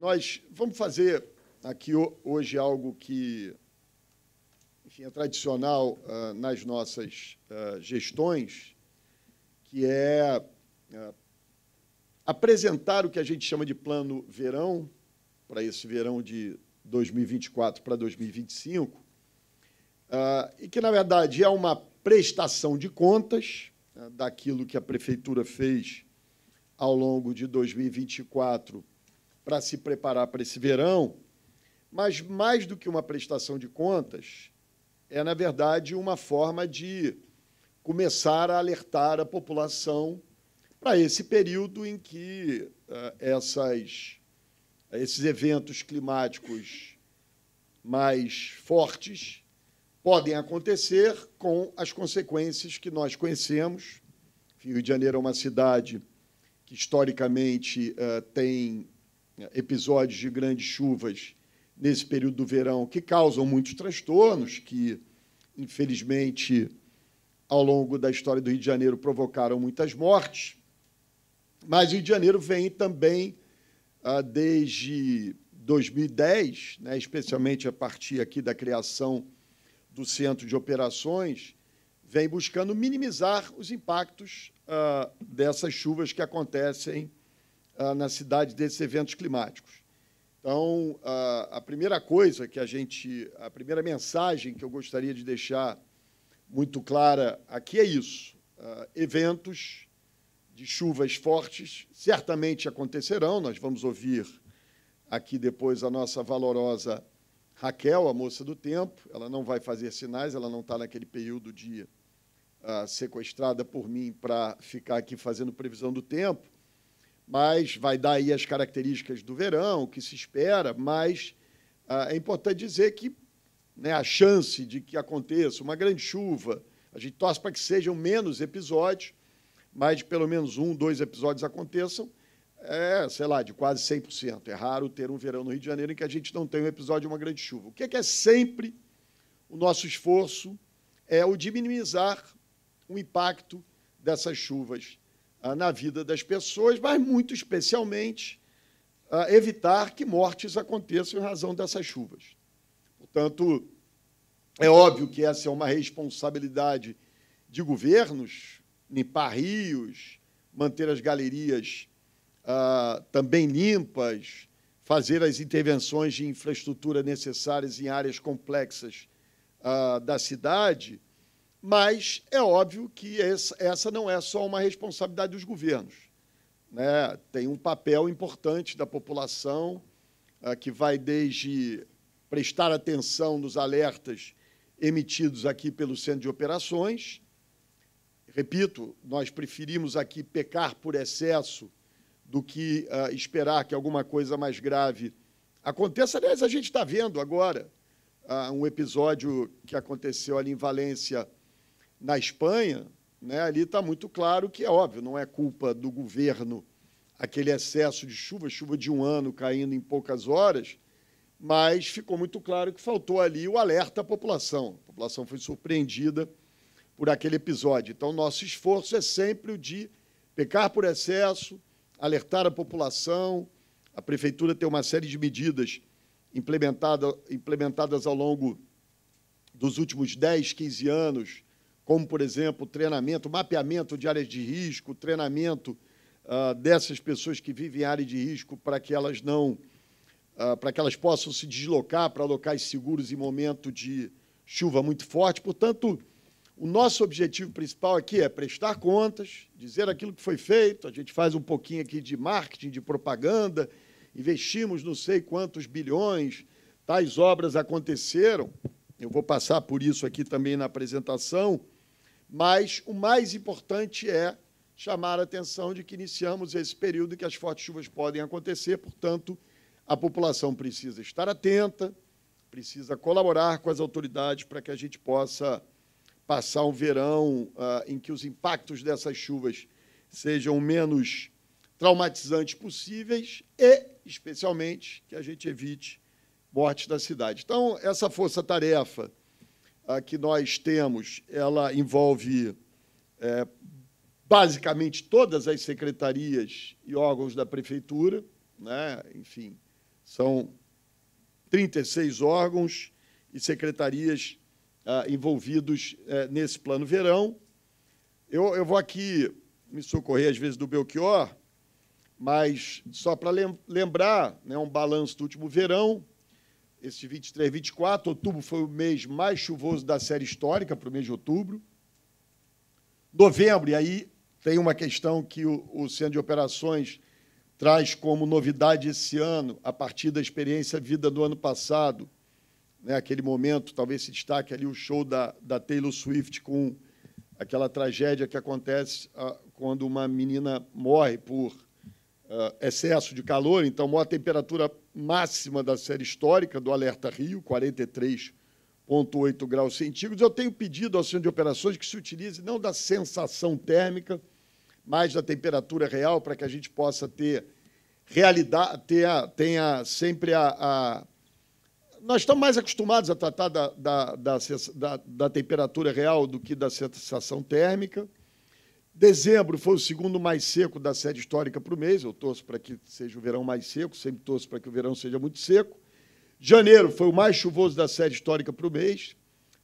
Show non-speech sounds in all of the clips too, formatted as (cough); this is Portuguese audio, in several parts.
Nós vamos fazer aqui hoje algo que enfim, é tradicional uh, nas nossas uh, gestões, que é uh, apresentar o que a gente chama de plano verão, para esse verão de 2024 para 2025, e que, na verdade, é uma prestação de contas daquilo que a Prefeitura fez ao longo de 2024 para se preparar para esse verão, mas mais do que uma prestação de contas, é, na verdade, uma forma de começar a alertar a população para esse período em que uh, essas, esses eventos climáticos mais fortes podem acontecer com as consequências que nós conhecemos. Rio de Janeiro é uma cidade que historicamente uh, tem né, episódios de grandes chuvas nesse período do verão que causam muitos transtornos, que, infelizmente, ao longo da história do Rio de Janeiro provocaram muitas mortes. Mas o Rio de Janeiro vem também ah, desde 2010, né, especialmente a partir aqui da criação do Centro de Operações, vem buscando minimizar os impactos ah, dessas chuvas que acontecem ah, na cidade desses eventos climáticos. Então, a, primeira coisa que a gente, a primeira mensagem que eu gostaria de deixar muito clara aqui é isso: ah, eventos de chuvas fortes certamente acontecerão. Nós vamos ouvir aqui depois a nossa valorosa Raquel, a moça do tempo. Ela não vai fazer sinais, ela não está naquele período de ah, sequestrada por mim para ficar aqui fazendo previsão do tempo mas vai dar aí as características do verão, o que se espera, mas ah, é importante dizer que né, a chance de que aconteça uma grande chuva, a gente torce para que sejam menos episódios, mas pelo menos um, dois episódios aconteçam, é, sei lá, de quase 100%. É raro ter um verão no Rio de Janeiro em que a gente não tenha um episódio de uma grande chuva. O que é, que é sempre o nosso esforço? É o de minimizar o impacto dessas chuvas ah, na vida das pessoas, mas muito especialmente ah, evitar que mortes aconteçam em razão dessas chuvas. Portanto, é óbvio que essa é uma responsabilidade de governos, limpar rios, manter as galerias ah, também limpas, fazer as intervenções de infraestrutura necessárias em áreas complexas da cidade, mas é óbvio que essa não é só uma responsabilidade dos governos. Né? Tem um papel importante da população, ah, que vai desde prestar atenção nos alertas emitidos aqui pelo Centro de Operações. Repito, nós preferimos aqui pecar por excesso do que ah, esperar que alguma coisa mais grave aconteça. Aliás, a gente está vendo agora ah, um episódio que aconteceu ali em Valência na Espanha, né, ali está muito claro que é óbvio, não é culpa do governo aquele excesso de chuva, chuva de um ano caindo em poucas horas, mas ficou muito claro que faltou ali o alerta à população. A população foi surpreendida por aquele episódio. Então, nosso esforço é sempre o de pecar por excesso, alertar a população. A prefeitura tem uma série de medidas implementada, implementadas ao longo dos últimos 10, 15 anos como, por exemplo, treinamento, mapeamento de áreas de risco, treinamento uh, dessas pessoas que vivem em área de risco para que elas não, uh, para que elas possam se deslocar para locais seguros em momento de chuva muito forte. Portanto, o nosso objetivo principal aqui é prestar contas, dizer aquilo que foi feito. A gente faz um pouquinho aqui de marketing, de propaganda, investimos não sei quantos bilhões, tais obras aconteceram. Eu vou passar por isso aqui também na apresentação. Mas o mais importante é chamar a atenção de que iniciamos esse período em que as fortes chuvas podem acontecer, portanto, a população precisa estar atenta, precisa colaborar com as autoridades para que a gente possa passar um verão ah, em que os impactos dessas chuvas sejam menos traumatizantes possíveis e, especialmente, que a gente evite mortes da cidade. Então, essa força-tarefa a que nós temos, ela envolve é, basicamente todas as secretarias e órgãos da prefeitura, né? enfim, são 36 órgãos e secretarias ah, envolvidos eh, nesse plano verão. Eu, eu vou aqui me socorrer, às vezes, do Belchior, mas só para lembrar né, um balanço do último verão, esse 23, 24. Outubro foi o mês mais chuvoso da série histórica, para o mês de outubro. Novembro, e aí tem uma questão que o, o Centro de Operações traz como novidade esse ano, a partir da experiência vida do ano passado. Né, aquele momento, talvez se destaque ali o show da, da Taylor Swift com aquela tragédia que acontece ah, quando uma menina morre por uh, excesso de calor, então a temperatura máxima da série histórica do Alerta Rio, 43,8 graus centígrados. Eu tenho pedido ao Centro de Operações que se utilize não da sensação térmica, mas da temperatura real, para que a gente possa ter realidade, tenha, tenha sempre a, a nós estamos mais acostumados a tratar da da, da, da, da, temperatura real do que da sensação térmica. Dezembro foi o segundo mais seco da série histórica para o mês. Eu torço para que seja o verão mais seco, sempre torço para que o verão seja muito seco. Janeiro foi o mais chuvoso da série histórica para o mês,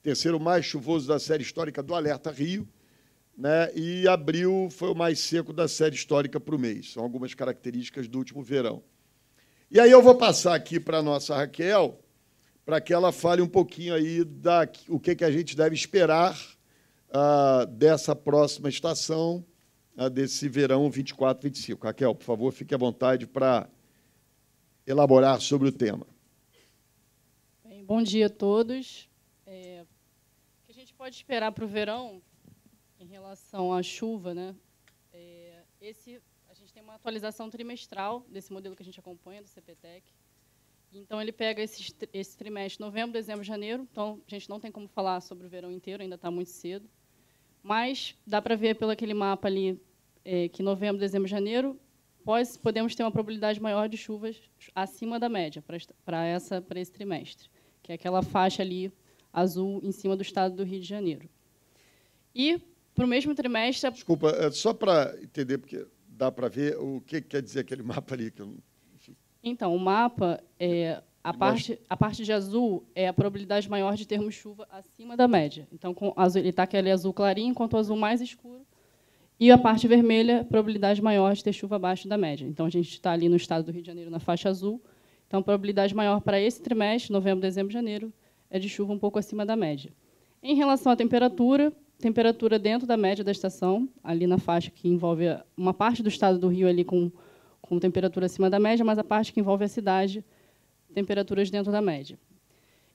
terceiro mais chuvoso da série histórica do Alerta Rio, né? e abril foi o mais seco da série histórica para o mês. São algumas características do último verão. E aí eu vou passar aqui para a nossa Raquel, para que ela fale um pouquinho aí da o que, que a gente deve esperar ah, dessa próxima estação, ah, desse verão 24, 25. Raquel, por favor, fique à vontade para elaborar sobre o tema. Bem, bom dia a todos. É, o que a gente pode esperar para o verão em relação à chuva, né? É, esse, a gente tem uma atualização trimestral desse modelo que a gente acompanha, do CPTEC. Então, ele pega esse, esse trimestre, novembro, dezembro, janeiro. Então, a gente não tem como falar sobre o verão inteiro, ainda está muito cedo. Mas dá para ver pelo aquele mapa ali é, que novembro, dezembro, janeiro, pós, podemos ter uma probabilidade maior de chuvas acima da média para essa para esse trimestre, que é aquela faixa ali azul em cima do estado do Rio de Janeiro. E para o mesmo trimestre. Desculpa, é só para entender porque dá para ver o que quer dizer aquele (laughs) mapa ali. Então, o mapa é a parte, a parte de azul é a probabilidade maior de termos chuva acima da média. Então, com azul, ele está aquele azul clarinho, enquanto o azul mais escuro. E a parte vermelha, probabilidade maior de ter chuva abaixo da média. Então, a gente está ali no estado do Rio de Janeiro, na faixa azul. Então, a probabilidade maior para esse trimestre, novembro, dezembro, janeiro, é de chuva um pouco acima da média. Em relação à temperatura, temperatura dentro da média da estação, ali na faixa que envolve uma parte do estado do Rio ali com, com temperatura acima da média, mas a parte que envolve a cidade temperaturas dentro da média.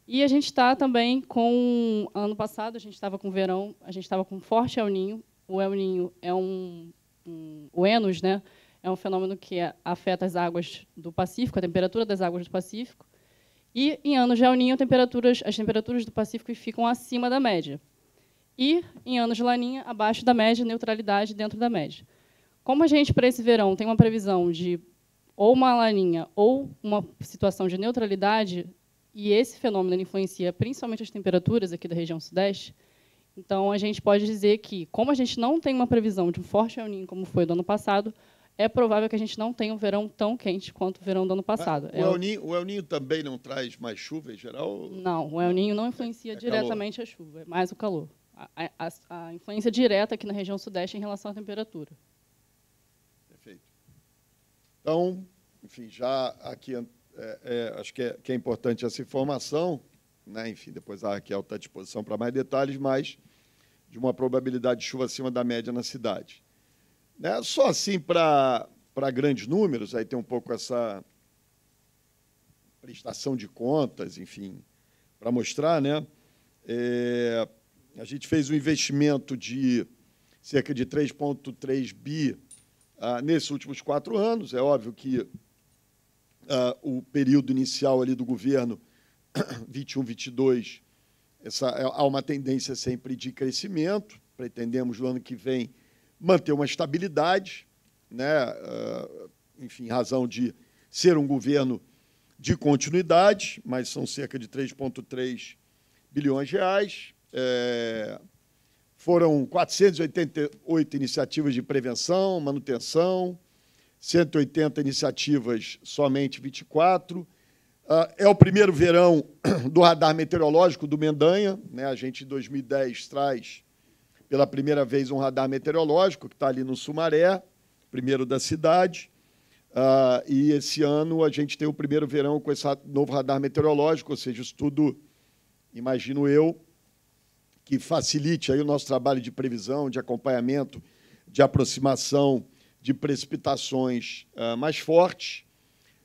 E a gente está também com. Ano passado, a gente estava com verão, a gente estava com forte El Ninho. O El Ninho é um, um. O Enos, né? É um fenômeno que afeta as águas do Pacífico, a temperatura das águas do Pacífico. E em anos de El Ninho, temperaturas, as temperaturas do Pacífico ficam acima da média. E em anos de Laninha, abaixo da média, neutralidade dentro da média. Como a gente, para esse verão, tem uma previsão de ou uma laninha ou uma situação de neutralidade, e esse fenômeno influencia principalmente as temperaturas aqui da região sudeste, então a gente pode dizer que, como a gente não tem uma previsão de um forte El Ninho como foi do ano passado, é provável que a gente não tenha um verão tão quente quanto o verão do ano ah, passado. É o, El Ninho, o El Ninho também não traz mais chuva em geral? Não, o El Ninho não influencia é, é diretamente calor. a chuva, é mais o calor. A, a, a influência direta aqui na região sudeste em relação à temperatura. Então, enfim, já aqui é, é, acho que é, que é, importante essa informação, né? enfim, depois a Raquel está à disposição para mais detalhes, mas de uma probabilidade de chuva acima da média na cidade. Né? Só assim para grandes números, aí tem um pouco essa prestação de contas, enfim, para mostrar, né? É, a gente fez um investimento de cerca de 3,3 bi ah, nesses últimos quatro anos. É óbvio que ah, o período inicial ali do governo, 21, (coughs) 22, essa, é, há uma tendência sempre de crescimento. Pretendemos, no ano que vem, manter uma estabilidade, né? Ah, enfim, razão de ser um governo de continuidade, mas são cerca de 3,3 bilhões de reais. É, foram 488 iniciativas de prevenção, manutenção, 180 iniciativas, somente 24. Ah, é o primeiro verão (clears throat) do radar meteorológico do Mendanha. Né? A gente, em 2010, traz pela primeira vez um radar meteorológico, que está ali no Sumaré, primeiro da cidade. Ah, e esse ano a gente tem o primeiro verão com esse novo radar meteorológico, ou seja, isso tudo, imagino eu, que facilite aí o nosso trabalho de previsão, de acompanhamento, de aproximação de precipitações uh, mais fortes.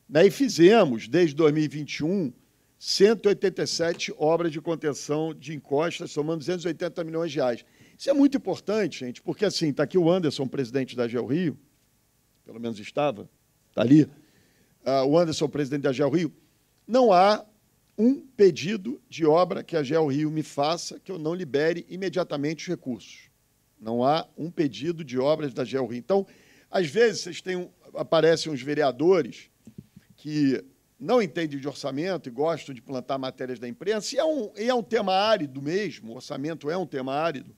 Né? E fizemos, desde 2021, 187 obras de contenção de encostas, somando 280 milhões de reais. Isso é muito importante, gente, porque assim, está aqui o Anderson, presidente da Geo Rio, pelo menos estava, está ali. Uh, o Anderson, presidente da Geo Rio. Não há um pedido de obra que a Geo Rio me faça que eu não libere imediatamente os recursos. Não há um pedido de obras da Geo Rio. Então, às vezes vocês têm, aparecem uns vereadores que não entendem de orçamento e gostam de plantar matérias da imprensa, e é um, e é um tema árido mesmo, o orçamento é um tema árido.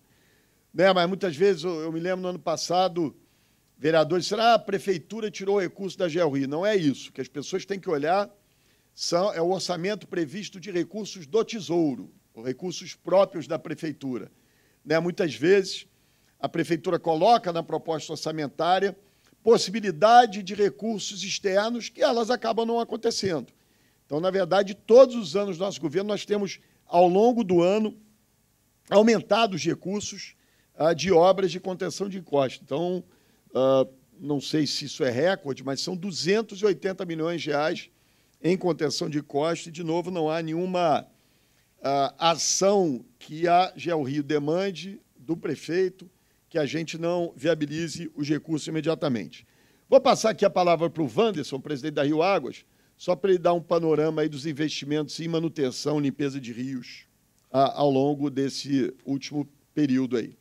Né? Mas muitas vezes, eu, eu me lembro no ano passado, vereadores disseram ah, a prefeitura tirou o recurso da Geo Rio. Não é isso, que as pessoas têm que olhar são, é o orçamento previsto de recursos do Tesouro, recursos próprios da Prefeitura. Né? Muitas vezes, a Prefeitura coloca na proposta orçamentária possibilidade de recursos externos que elas acabam não acontecendo. Então, na verdade, todos os anos do nosso governo, nós temos, ao longo do ano, aumentado os recursos ah, de obras de contenção de encosta. Então, ah, não sei se isso é recorde, mas são 280 milhões de reais em contenção de costa, e, de novo, não há nenhuma uh, ação que a GeoRio Rio demande do prefeito que a gente não viabilize os recursos imediatamente. Vou passar aqui a palavra para o Wanderson, presidente da Rio Águas, só para ele dar um panorama aí dos investimentos em manutenção, limpeza de rios ah, ao longo desse último período aí.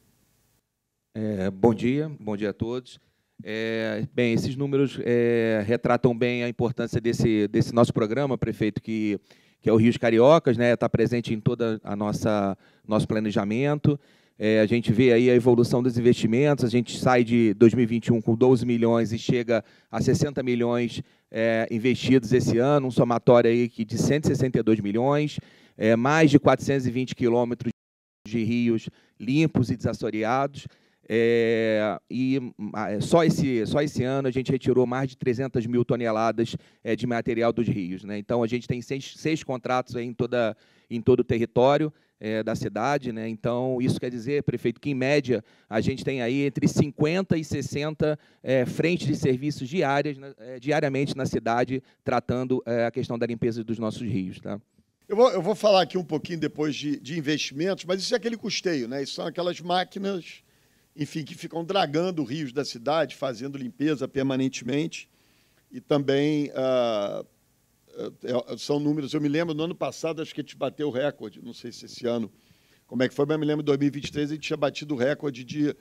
É, bom dia, bom dia a todos. É, bem, esses números é, retratam bem a importância desse, desse nosso programa, prefeito, que, que é o Rios Cariocas, né? Está presente em toda a nossa nosso planejamento. É, a gente vê aí a evolução dos investimentos, a gente sai de 2021 com 12 milhões e chega a 60 milhões é, investidos esse ano, um somatório aí que de 162 milhões, é, mais de 420 quilômetros de rios limpos e desassoreados. É, e ah, é, só esse, só esse ano a gente retirou mais de 300 mil toneladas é, de material dos rios. Né? Então a gente tem seis, seis contratos em, toda, em todo o território é, da cidade. Né? Então isso quer dizer, prefeito, que em média a gente tem aí entre 50 e 60 é, frentes de serviços diárias, né, é, diariamente na cidade, tratando a questão da limpeza dos nossos rios. Tá? Eu vou, eu vou falar aqui um pouquinho depois de, de investimentos, mas isso é aquele custeio, né? Isso são aquelas máquinas enfim, que ficam dragando rios da cidade, fazendo limpeza permanentemente. E também ah, é, são números. Eu me lembro, no ano passado, acho que a gente bateu o recorde, não sei se esse ano, como é que foi, mas eu me lembro, em 2023, a gente tinha batido o recorde de,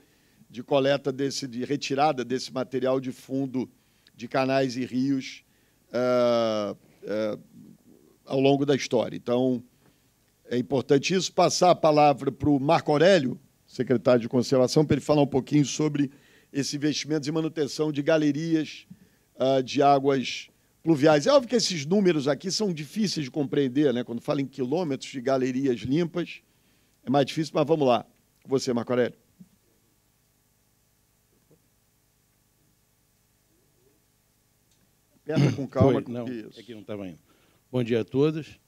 de coleta, desse, de retirada desse material de fundo de canais e rios ah, ah, ao longo da história. Então, é importante isso. Passar a palavra para o Marco Aurélio secretário de Conservação, para ele falar um pouquinho sobre esse investimento de manutenção de galerias uh, de águas pluviais. É óbvio que esses números aqui são difíceis de compreender, né? Quando fala em quilômetros de galerias limpas, é mais difícil, mas vamos lá. você, Marco Aurélio. Aperta com calma. Foi, não, isso. É que não Bom dia a todos.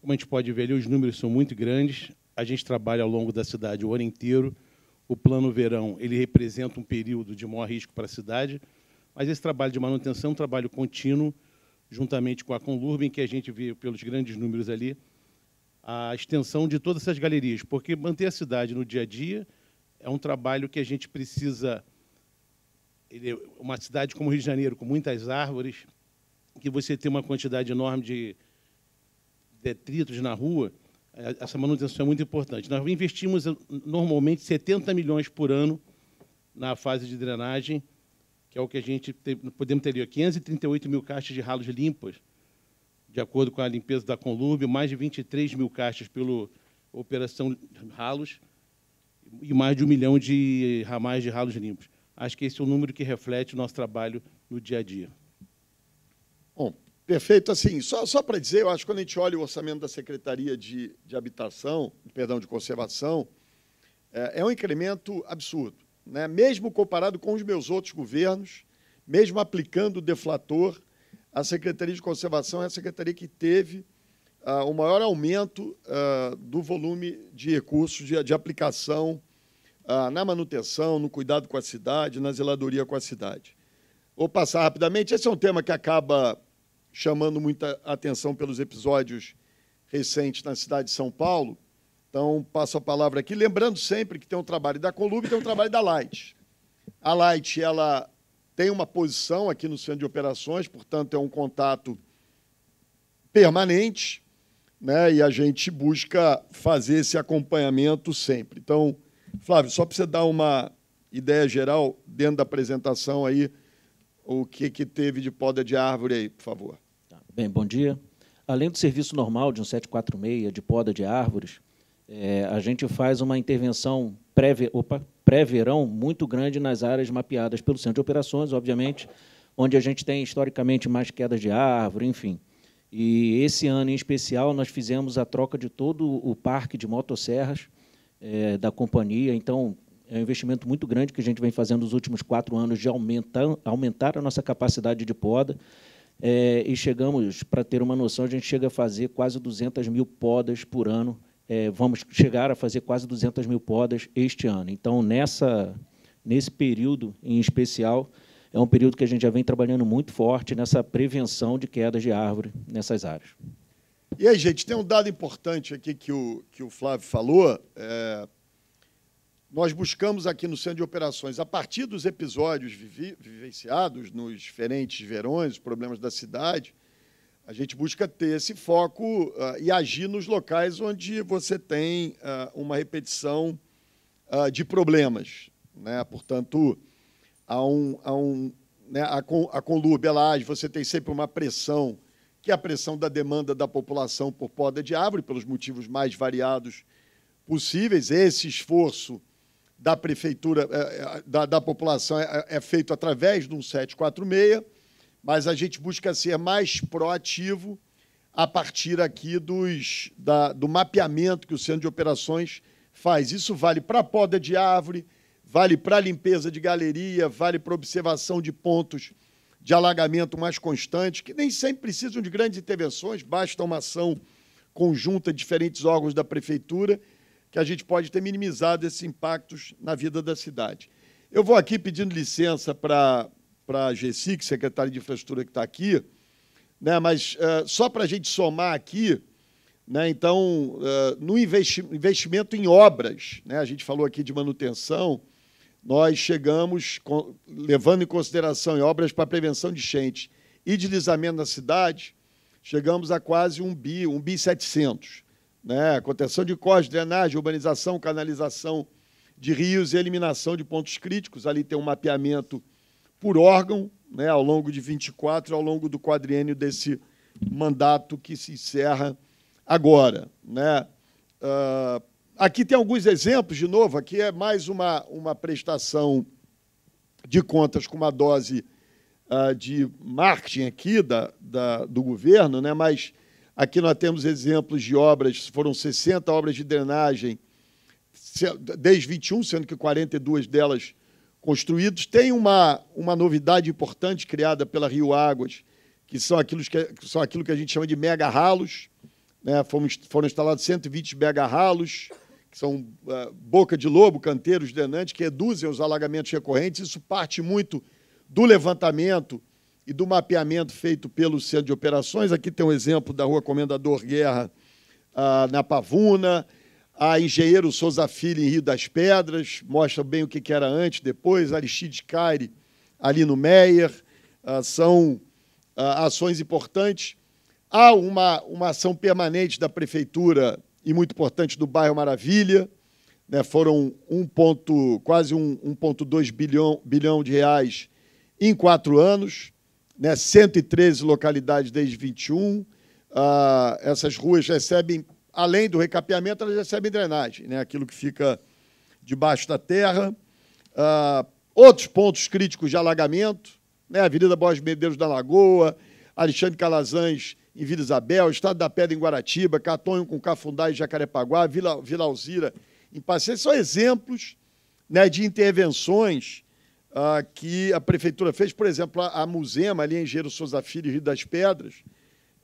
Como a gente pode ver ali, os números são muito grandes a gente trabalha ao longo da cidade o ano inteiro. O plano verão ele representa um período de maior risco para a cidade, mas esse trabalho de manutenção é um trabalho contínuo, juntamente com a Conlurba, que a gente vê pelos grandes números ali a extensão de todas essas galerias, porque manter a cidade no dia a dia é um trabalho que a gente precisa. É uma cidade como o Rio de Janeiro, com muitas árvores, que você tem uma quantidade enorme de detritos na rua, é, essa manutenção é muito importante. Nós investimos eh, normalmente 70 milhões por ano na fase de drenagem, que é o que a gente tem, podemos ter 538 mil caixas de ralos limpas, de acordo com a limpeza da Colúmbia, mais de 23 mil caixas pela Operação Ralos e mais de um milhão de ramais de ralos limpos. Acho que esse é o número que reflete o nosso trabalho no dia a dia. Bom, Perfeito, assim, só, só para dizer, eu acho que quando a gente olha o orçamento da Secretaria de, de Habitação, perdão, de Conservação, é, é um incremento absurdo. Né? Mesmo comparado com os meus outros governos, mesmo aplicando o deflator, a Secretaria de Conservação é a secretaria que teve uh, o maior aumento uh, do volume de recursos de, de aplicação uh, na manutenção, no cuidado com a cidade, na zeladoria com a cidade. Vou passar rapidamente, esse é um tema que acaba chamando muita atenção pelos episódios recentes na cidade de São Paulo. Então, passo a palavra aqui, lembrando sempre que tem um trabalho da Colube e tem um trabalho da Light. A Light ela tem uma posição aqui no centro de operações, portanto, é um contato permanente, né? e a gente busca fazer esse acompanhamento sempre. Então, Flávio, só para você dar uma ideia geral, dentro da apresentação aí, o que, que teve de poda de árvore aí, por favor. Bem, bom dia. Além do serviço normal de um 746, de poda de árvores, é, a gente faz uma intervenção pré-verão muito grande nas áreas mapeadas pelo Centro de Operações, obviamente, onde a gente tem historicamente mais quedas de árvore, enfim. E esse ano em especial nós fizemos a troca de todo o parque de motosserras é, da companhia. Então é um investimento muito grande que a gente vem fazendo nos últimos quatro anos de aumentar, aumentar a nossa capacidade de poda. É, e chegamos, para ter uma noção, a gente chega a fazer quase 200 mil podas por ano. É, vamos chegar a fazer quase 200 mil podas este ano. Então, nessa, nesse período em especial, é um período que a gente já vem trabalhando muito forte nessa prevenção de quedas de árvore nessas áreas. E aí, gente, tem um dado importante aqui que o, que o Flávio falou. É nós buscamos aqui no Centro de Operações, a partir dos episódios vivenciados nos diferentes verões, os problemas da cidade, a gente busca ter esse foco uh, e agir nos locais onde você tem uh, uma repetição uh, de problemas. Né? Portanto, há um, há um, né, a, con, a Conlurb, ela você tem sempre uma pressão, que é a pressão da demanda da população por poda de árvore, pelos motivos mais variados possíveis. Esse esforço da prefeitura, é, é, da, da população, é, é, é feito através de um 746, mas a gente busca ser mais proativo a partir aqui dos, da, do mapeamento que o Centro de Operações faz. Isso vale para a poda de árvore, vale para a limpeza de galeria, vale para observação de pontos de alagamento mais constantes que nem sempre precisam de grandes intervenções, basta uma ação conjunta de diferentes órgãos da prefeitura que a gente pode ter minimizado esses impactos na vida da cidade. Eu vou aqui pedindo licença para a é secretária de Infraestrutura que está aqui, né, mas uh, só para a gente somar aqui, né, então, uh, no investi investimento em obras, né, a gente falou aqui de manutenção, nós chegamos, com, levando em consideração em obras para prevenção de enchentes e deslizamento na cidade, chegamos a quase 1 bi, 1 bi 700 né? contenção de costas, drenagem, urbanização, canalização de rios e eliminação de pontos críticos. Ali tem um mapeamento por órgão, né, ao longo de 24, ao longo do quadriênio desse mandato que se encerra agora. Né? Uh, aqui tem alguns exemplos, de novo, aqui é mais uma, uma prestação de contas com uma dose uh, de marketing aqui da, da, do governo, né? mas Aqui nós temos exemplos de obras, foram 60 obras de drenagem, 10, 21, sendo que 42 delas construídas. Tem uma, uma novidade importante criada pela Rio Águas, que são, aquilo que, são aquilo que a gente chama de mega ralos. Né? Foram, foram instalados 120 mega ralos, que são uh, boca de lobo, canteiros drenantes, que reduzem os alagamentos recorrentes. Isso parte muito do levantamento e do mapeamento feito pelo Centro de Operações. Aqui tem um exemplo da Rua Comendador Guerra, ah, na Pavuna, a Engenheiro Souza Filho, em Rio das Pedras, mostra bem o que era antes, depois, Aristide Caire, ali no Meyer, ah, são ah, ações importantes. Há uma, uma ação permanente da Prefeitura e muito importante do bairro Maravilha, né, foram ponto, quase 1,2 bilhão, bilhão de reais em quatro anos né, 113 localidades desde 21. Ah, essas ruas recebem, além do recapeamento, elas recebem drenagem, né, aquilo que fica debaixo da terra. Ah, outros pontos críticos de alagamento, né, Avenida Borges Medeiros da Lagoa, Alexandre Calazans em Vila Isabel, Estado da Pedra em Guaratiba, Catonho com Cafundá e Jacarepaguá, Vila, Vila Alzira em Passeio. São exemplos né, de intervenções ah, que a prefeitura fez. Por exemplo, a, a Musema, ali em Engenheiro Souza Filho, Rio das Pedras,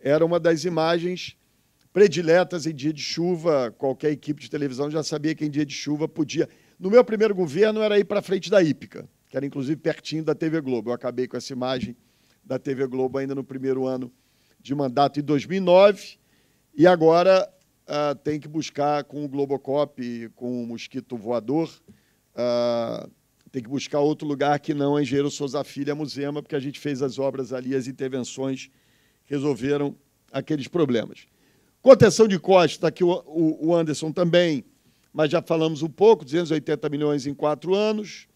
era uma das imagens prediletas em dia de chuva. Qualquer equipe de televisão já sabia que em dia de chuva podia. No meu primeiro governo era ir para frente da Ípica, que era inclusive pertinho da TV Globo. Eu acabei com essa imagem da TV Globo ainda no primeiro ano de mandato, em 2009, e agora ah, tem que buscar com o Globocop, com o mosquito voador, ah, tem que buscar outro lugar que não a é Engenheiro Souza Filho, a é Muzema, porque a gente fez as obras ali, as intervenções resolveram aqueles problemas. Contenção de costas, tá aqui o Anderson também, mas já falamos um pouco, 280 milhões em quatro anos,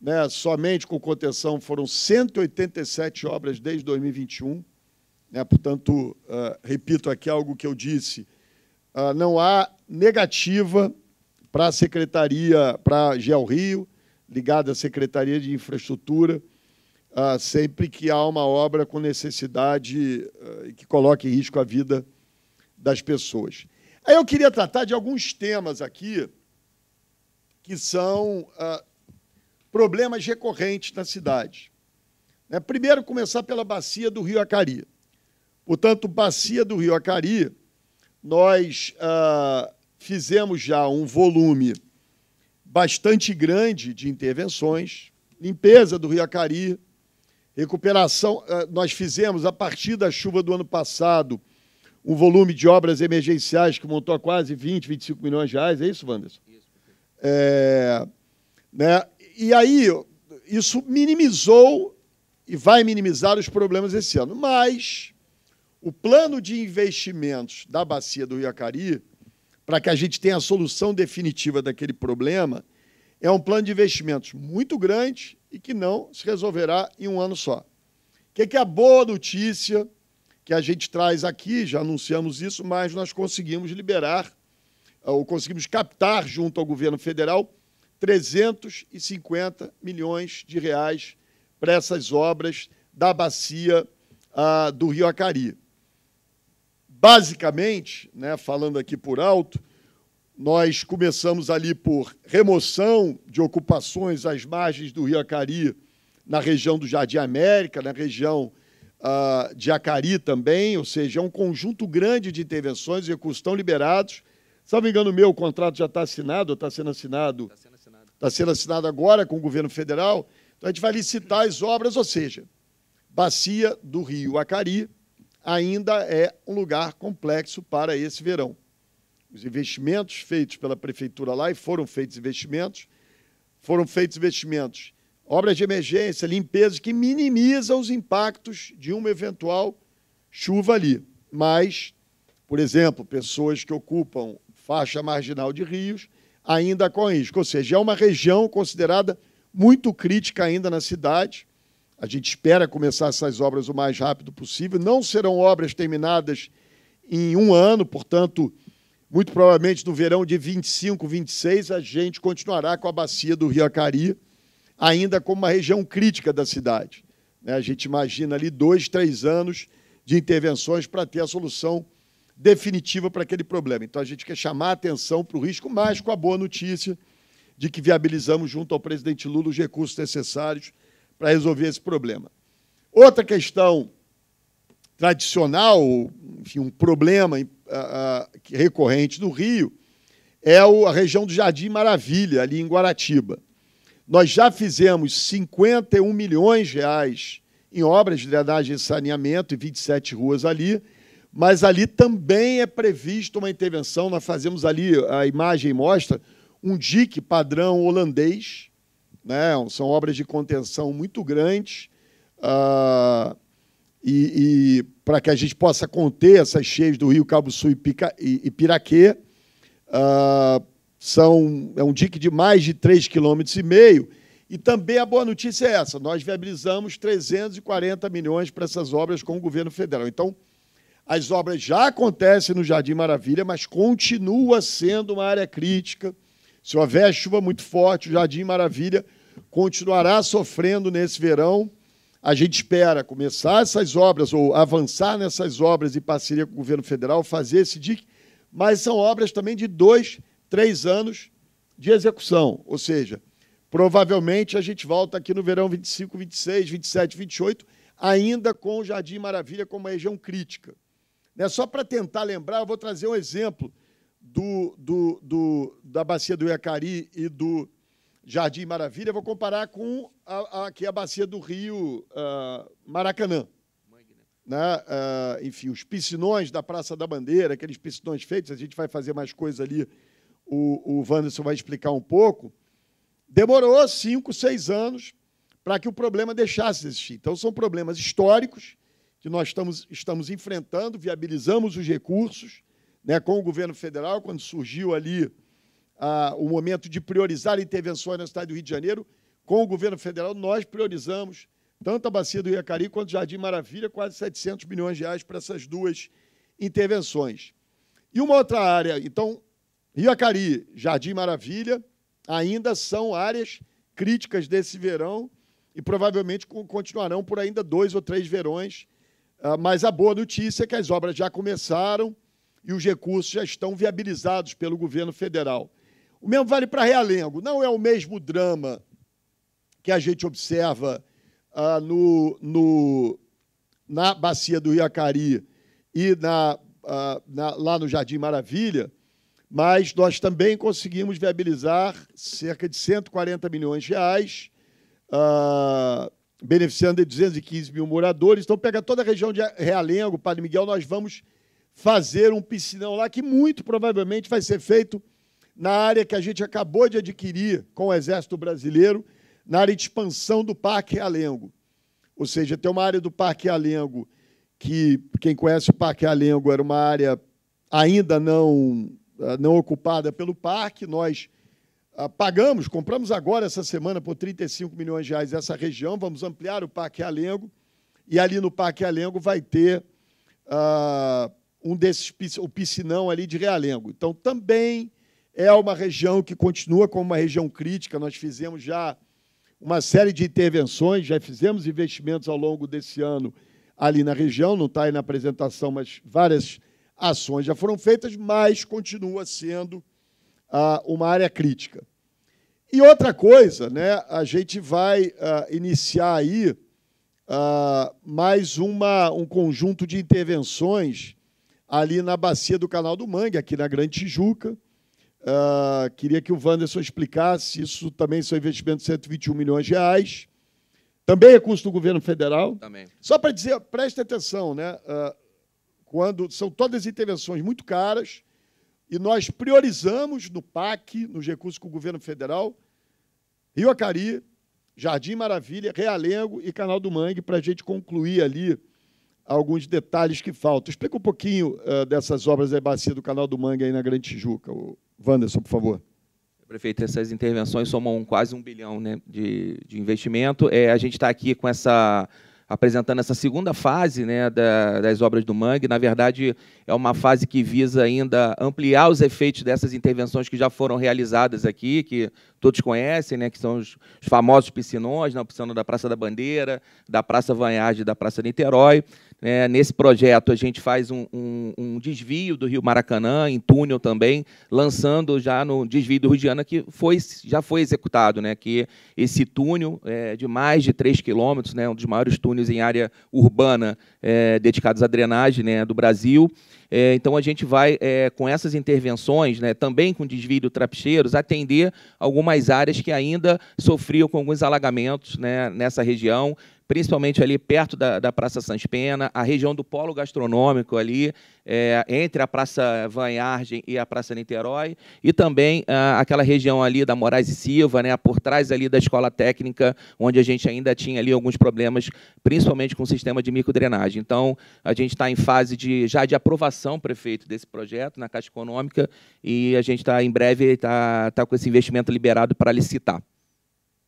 né? somente com contenção foram 187 obras desde 2021, né? portanto, uh, repito aqui algo que eu disse, uh, não há negativa para a Secretaria, para a Rio, ligado à Secretaria de Infraestrutura, ah, sempre que há uma obra com necessidade ah, que coloque em risco a vida das pessoas. Aí eu queria tratar de alguns temas aqui que são ah, problemas recorrentes na cidade. Né? Primeiro, começar pela bacia do Rio Acari. Portanto, bacia do Rio Acari, nós fizemos já um volume bastante grande de intervenções, limpeza do Rio Acari, recuperação. Eh, nós fizemos, a partir da chuva do ano passado, um volume de obras emergenciais que montou a quase 20, 25 milhões de reais. É isso, Wanderson? Isso. É, né? E aí, isso minimizou e vai minimizar os problemas esse ano. Mas o plano de investimentos da bacia do Rio Acari para que a gente tenha a solução definitiva daquele problema, é um plano de investimentos muito grande e que não se resolverá em um ano só. O que, é a boa notícia que a gente traz aqui? Já anunciamos isso, mas nós conseguimos liberar, eh, ou conseguimos captar junto ao governo federal 350 milhões de reais para essas obras da bacia uh, do Rio Acari basicamente, né, falando aqui por alto, nós começamos ali por remoção de ocupações às margens do Rio Acari, na região do Jardim América, na região uh, de Acari também, ou seja, é um conjunto grande de intervenções, e recursos estão liberados. não me engano meu, o contrato já está assinado, está sendo assinado. Está sendo assinado. Está sendo assinado agora com o governo federal. Então a gente vai licitar as obras, ou seja, bacia do Rio Acari, ainda é um lugar complexo para esse verão. Os investimentos feitos pela prefeitura lá, e foram feitos investimentos, foram feitos investimentos, obras de emergência, limpeza, que minimizam os impactos de uma eventual chuva ali. Mas, por exemplo, pessoas que ocupam faixa marginal de rios ainda com risco. Ou seja, é uma região considerada muito crítica ainda na cidade, a gente espera começar essas obras o mais rápido possível. Não serão obras terminadas em um ano, portanto, muito provavelmente no verão de 25, 26, a gente continuará com a bacia do Rio Acari, ainda como uma região crítica da cidade. Né? A gente imagina ali dois, três anos de intervenções para ter a solução definitiva para aquele problema. Então, a gente quer chamar a atenção para o risco, mas com a boa notícia de que viabilizamos, junto ao presidente Lula, os recursos necessários para resolver esse problema. Outra questão tradicional, enfim, um problema recorrente do Rio, é a região do Jardim Maravilha, ali em Guaratiba. Nós já fizemos 51 milhões de reais em obras de drenagem e saneamento em 27 ruas ali, mas ali também é previsto uma intervenção. Nós fazemos ali, a imagem mostra, um dique padrão holandês, né? são obras de contenção muito grandes uh, e, e para que a gente possa conter essas cheias do Rio Cabo Sul e, Pica, e, e Piraquê, uh, são, é um dique de mais de 3,5 km. E também a boa notícia é essa: nós viabilizamos 340 milhões para essas obras com o governo federal. Então, as obras já acontecem no Jardim Maravilha, mas continua sendo uma área crítica. Se houver chuva muito forte, o Jardim Maravilha continuará sofrendo nesse verão. A gente espera começar essas obras ou avançar nessas obras em parceria com o governo federal, fazer esse DIC, mas são obras também de dois, três anos de execução. Ou seja, provavelmente a gente volta aqui no verão 25, 26, 27, 28, ainda com o Jardim Maravilha como uma região crítica. Né, só para tentar lembrar, eu vou trazer um exemplo do, do, do, da bacia do Iacari e do Jardim Maravilha, vou comparar com a, a, aqui é a bacia do rio uh, Maracanã. Né? Uh, enfim, os piscinões da Praça da Bandeira, aqueles piscinões feitos, a gente vai fazer mais coisa ali, o, o Wanderson vai explicar um pouco. Demorou cinco, seis anos para que o problema deixasse de existir. Então, são problemas históricos que nós estamos, estamos enfrentando, viabilizamos os recursos né, com o governo federal, quando surgiu ali ah, o momento de priorizar intervenções na cidade do Rio de Janeiro, com o governo federal, nós priorizamos tanto a bacia do Iacari quanto o Jardim Maravilha, quase 700 milhões de reais para essas duas intervenções. E uma outra área, então, Iacari, Jardim Maravilha, ainda são áreas críticas desse verão e provavelmente continuarão por ainda dois ou três verões. Ah, mas a boa notícia é que as obras já começaram e os recursos já estão viabilizados pelo governo federal. O mesmo vale para Realengo. Não é o mesmo drama que a gente observa ah, no, no, na bacia do Iacari e na, ah, na, lá no Jardim Maravilha, mas nós também conseguimos viabilizar cerca de 140 milhões de reais, ah, beneficiando de 215 mil moradores. Então, pega toda a região de Realengo, Padre Miguel, nós vamos fazer um piscinão lá que muito provavelmente vai ser feito na área que a gente acabou de adquirir com o Exército Brasileiro, na área de expansão do Parque Realengo. Ou seja, tem uma área do Parque Realengo que, quem conhece o Parque Realengo, era uma área ainda não, eh, não ocupada pelo parque. Nós ah, pagamos, compramos agora, essa semana, por 35 milhões de reais essa região, vamos ampliar o Parque Realengo, e ali no Parque Realengo vai ter uh, um desses, o piscinão ali de Realengo. Então, também é uma região que continua como uma região crítica. Nós fizemos já uma série de intervenções, já fizemos investimentos ao longo desse ano ali na região, não está aí na apresentação, mas várias ações já foram feitas, mas continua sendo ah, uma área crítica. E outra coisa, né, a gente vai ah, iniciar aí ah, mais uma, um conjunto de intervenções ali na bacia do Canal do Mangue, aqui na Grande Tijuca, Uh, queria que o Wanderson explicasse isso também são investimentos de 121 milhões de reais. Também é custo do governo federal. Também. Só para dizer, preste atenção, né? Uh, quando são todas intervenções muito caras e nós priorizamos no PAC, nos recursos com o governo federal, Rio Acari, Jardim Maravilha, Realengo e Canal do Mangue, para a gente concluir ali alguns detalhes que faltam. Explica um pouquinho uh, dessas obras da bacia do Canal do Mangue aí na Grande Tijuca, o, Wanderson, por favor. Prefeito, essas intervenções somam quase um bilhão né, de, de investimento. É, a gente está aqui com essa apresentando essa segunda fase né, da, das obras do Mangue. Na verdade, é uma fase que visa ainda ampliar os efeitos dessas intervenções que já foram realizadas aqui, que todos conhecem, né, que são os, os famosos piscinões, na né, opção da Praça da Bandeira, da Praça Vanhage e da Praça Niterói. É, nesse projeto, a gente faz um, um, um, desvio do Rio Maracanã, em túnel também, lançando já no desvio do Rio Diana, que foi, já foi executado, né? que esse túnel é, de mais de 3 quilômetros, né? um dos maiores túneis em área urbana é, dedicados à drenagem né? do Brasil. É, então, a gente vai, é, com essas intervenções, né? também com desvio do Trapicheiros, atender algumas áreas que ainda sofriam com alguns alagamentos né? nessa região, principalmente ali perto da, da Praça Santos Pena, a região do polo gastronômico ali, é, entre a Praça Vanhargem e a Praça Niterói, e também ah, aquela região ali da Moraes e Silva, né, por trás ali da Escola Técnica, onde a gente ainda tinha ali alguns problemas, principalmente com o sistema de microdrenagem. Então, a gente está em fase de, já de aprovação, prefeito, desse projeto na Caixa Econômica, e a gente está em breve tá, tá com esse investimento liberado para licitar.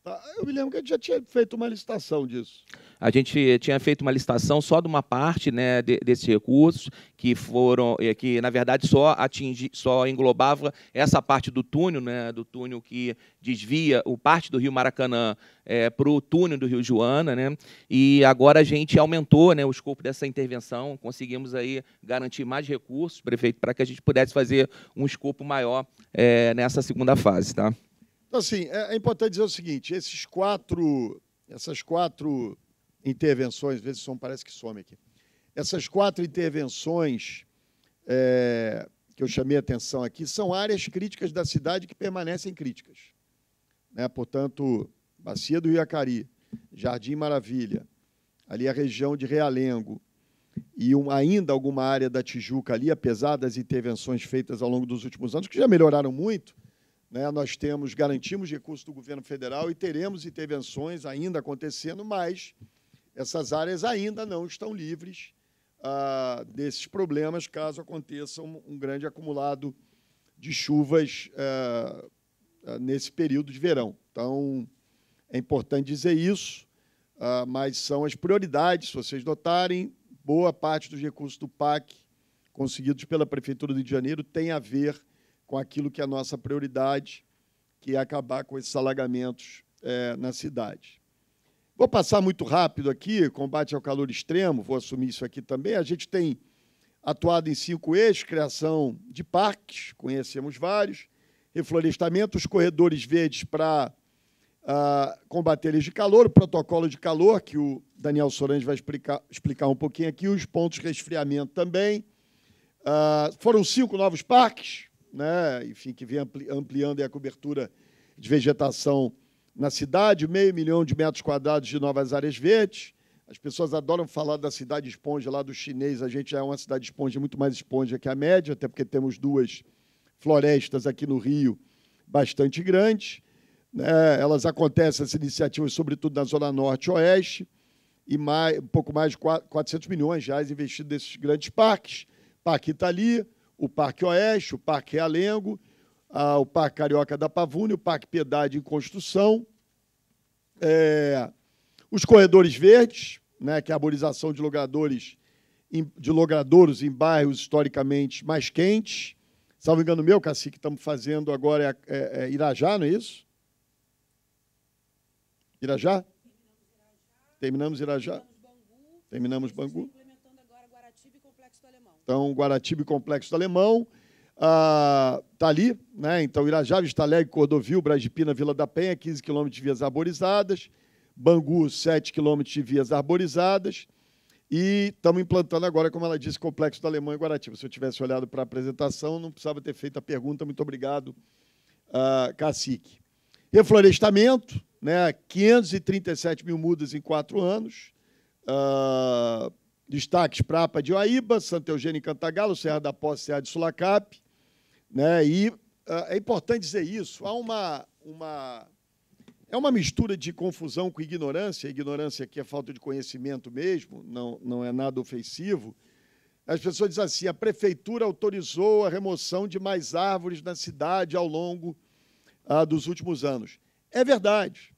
Tá. Eu me lembro que a gente já tinha feito uma licitação disso. A gente tinha feito uma licitação só de uma parte né, de, desses recursos, que foram, eh, que na verdade só atingi, só englobava essa parte do túnel, né, do túnel que desvia o parte do Rio Maracanã é, eh, para o túnel do Rio Joana, né? E agora a gente aumentou, né, o escopo dessa intervenção, conseguimos aí garantir mais recursos, prefeito, para que a gente pudesse fazer um escopo maior é, nessa segunda fase, tá? Então, assim, é, é importante dizer o seguinte: esses quatro, essas quatro intervenções, às vezes som parece que some aqui, essas quatro intervenções é, que eu chamei a atenção aqui são áreas críticas da cidade que permanecem críticas. Né? Portanto, Bacia do Iacari, Jardim Maravilha, ali a região de Realengo e um, ainda alguma área da Tijuca ali, apesar das intervenções feitas ao longo dos últimos anos, que já melhoraram muito, né, nós temos, garantimos recursos do governo federal e teremos intervenções ainda acontecendo, mas essas áreas ainda não estão livres ah, desses problemas, caso aconteça um, um grande acumulado de chuvas ah, ah nesse período de verão. Então, é importante dizer isso, ah, mas são as prioridades, se vocês notarem, boa parte dos recursos do PAC conseguidos pela Prefeitura do Rio de Janeiro tem a ver com aquilo que é a nossa prioridade, que é acabar com esses alagamentos é, na cidade. Vou passar muito rápido aqui, combate ao calor extremo, vou assumir isso aqui também. A gente tem atuado em cinco eixos, criação de parques, conhecemos vários, reflorestamento, os corredores verdes para ah, combater de calor, o protocolo de calor, que o Daniel Sorange vai explicar, explicar um pouquinho aqui, os pontos de resfriamento também. Ah, foram cinco novos parques, né? enfim, que vem ampli ampliando a cobertura de vegetação na cidade, meio milhão de metros quadrados de novas áreas verdes. As pessoas adoram falar da cidade esponja lá do chinês. A gente é uma cidade esponja muito mais esponja que a média, até porque temos duas florestas aqui no Rio bastante grandes. Né? Elas acontecem, essas iniciativas, sobretudo na Zona Norte e Oeste, e mais, um pouco mais de 400 milhões de reais investidos nesses grandes parques. Parque itália o Parque Oeste, o Parque Realengo, o Parque Carioca da Pavuna, o Parque Piedade em construção, é, os corredores verdes, né, que é a arborização de logradores, de logradouros em bairros historicamente mais quentes. Salvo engano meu, Cacique, estamos fazendo agora é, é, é Irajá, não é isso? Irajá? Terminamos Irajá. Terminamos Bangu. Terminamos Bangu. Então, Guaratiba e Complexo do Alemão está ah, tá ali, né? Então, Irajá, Vista Alegre, Cordovil, Brasipina, Vila da Penha, 15 quilômetros de vias arborizadas. Bangu, 7 quilômetros de vias arborizadas. E estamos implantando agora, como ela disse, Complexo da Alemanha e Guaratiba. Se eu tivesse olhado para a apresentação, não precisava ter feito a pergunta. Muito obrigado, uh, Cacique. Reflorestamento, né? 537 mil mudas em quatro anos. Uh, Destaques para Apa de Oaíba, Santa Eugênia e Cantagalo, Serra da Posse, Serra de Sulacap. Né? E ah, é importante dizer isso. Há uma, uma. É uma mistura de confusão com ignorância. ignorância aqui é falta de conhecimento mesmo, não, não é nada ofensivo. As pessoas dizem assim: a prefeitura autorizou a remoção de mais árvores na cidade ao longo ah, dos últimos anos. É verdade.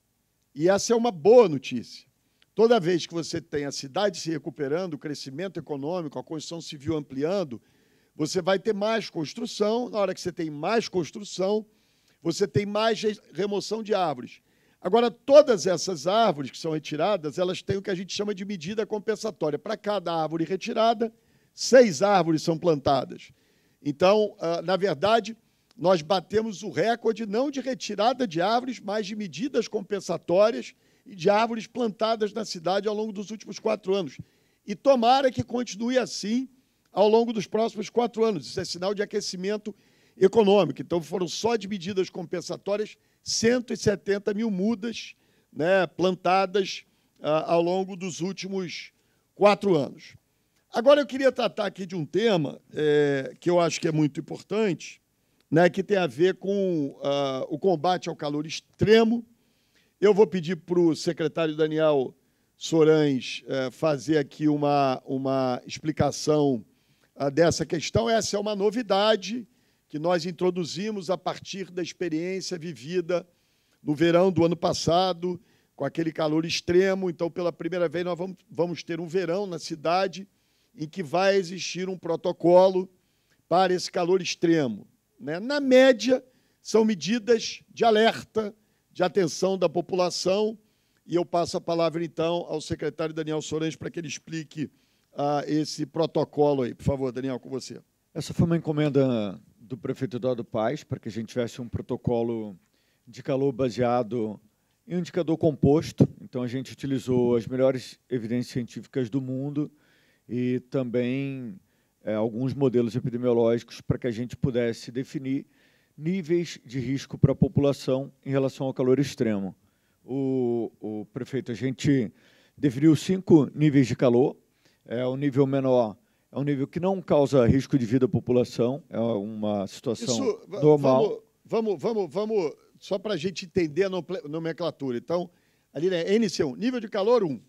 E essa é uma boa notícia. Toda vez que você tem a cidade se recuperando, o crescimento econômico, a construção civil ampliando, você vai ter mais construção. Na hora que você tem mais construção, você tem mais remoção de árvores. Agora, todas essas árvores que são retiradas, elas têm o que a gente chama de medida compensatória. Para cada árvore retirada, seis árvores são plantadas. Então, ah, na verdade, nós batemos o recorde não de retirada de árvores, mas de medidas compensatórias de árvores plantadas na cidade ao longo dos últimos quatro anos. E tomara que continue assim ao longo dos próximos quatro anos. Isso é sinal de aquecimento econômico. Então, foram só de medidas compensatórias 170 mil mudas né, plantadas ah, ao longo dos últimos quatro anos. Agora, eu queria tratar aqui de um tema é, que eu acho que é muito importante, né, que tem a ver com ah, o combate ao calor extremo eu vou pedir para o secretário Daniel Sorães eh, fazer aqui uma, uma explicação ah, dessa questão. Essa é uma novidade que nós introduzimos a partir da experiência vivida no verão do ano passado, com aquele calor extremo. Então, pela primeira vez, nós vamos, vamos ter um verão na cidade em que vai existir um protocolo para esse calor extremo. Né? Na média, são medidas de alerta de atenção da população. E eu passo a palavra, então, ao secretário Daniel Sorange para que ele explique ah, esse protocolo aí. Por favor, Daniel, com você. Essa foi uma encomenda do prefeito Eduardo Paes para que a gente tivesse um protocolo de calor baseado em um indicador composto. Então, a gente utilizou as melhores evidências científicas do mundo e também é, alguns modelos epidemiológicos para que a gente pudesse definir níveis de risco para a população em relação ao calor extremo. O, o prefeito, a gente definiu cinco níveis de calor. É, o nível menor é um nível que não causa risco de vida à população, é uma situação Isso, normal. Vamos, vamos, vamos, vamos só para a gente entender a nomenclatura. Então, ali é né, NC1, nível de calor 1.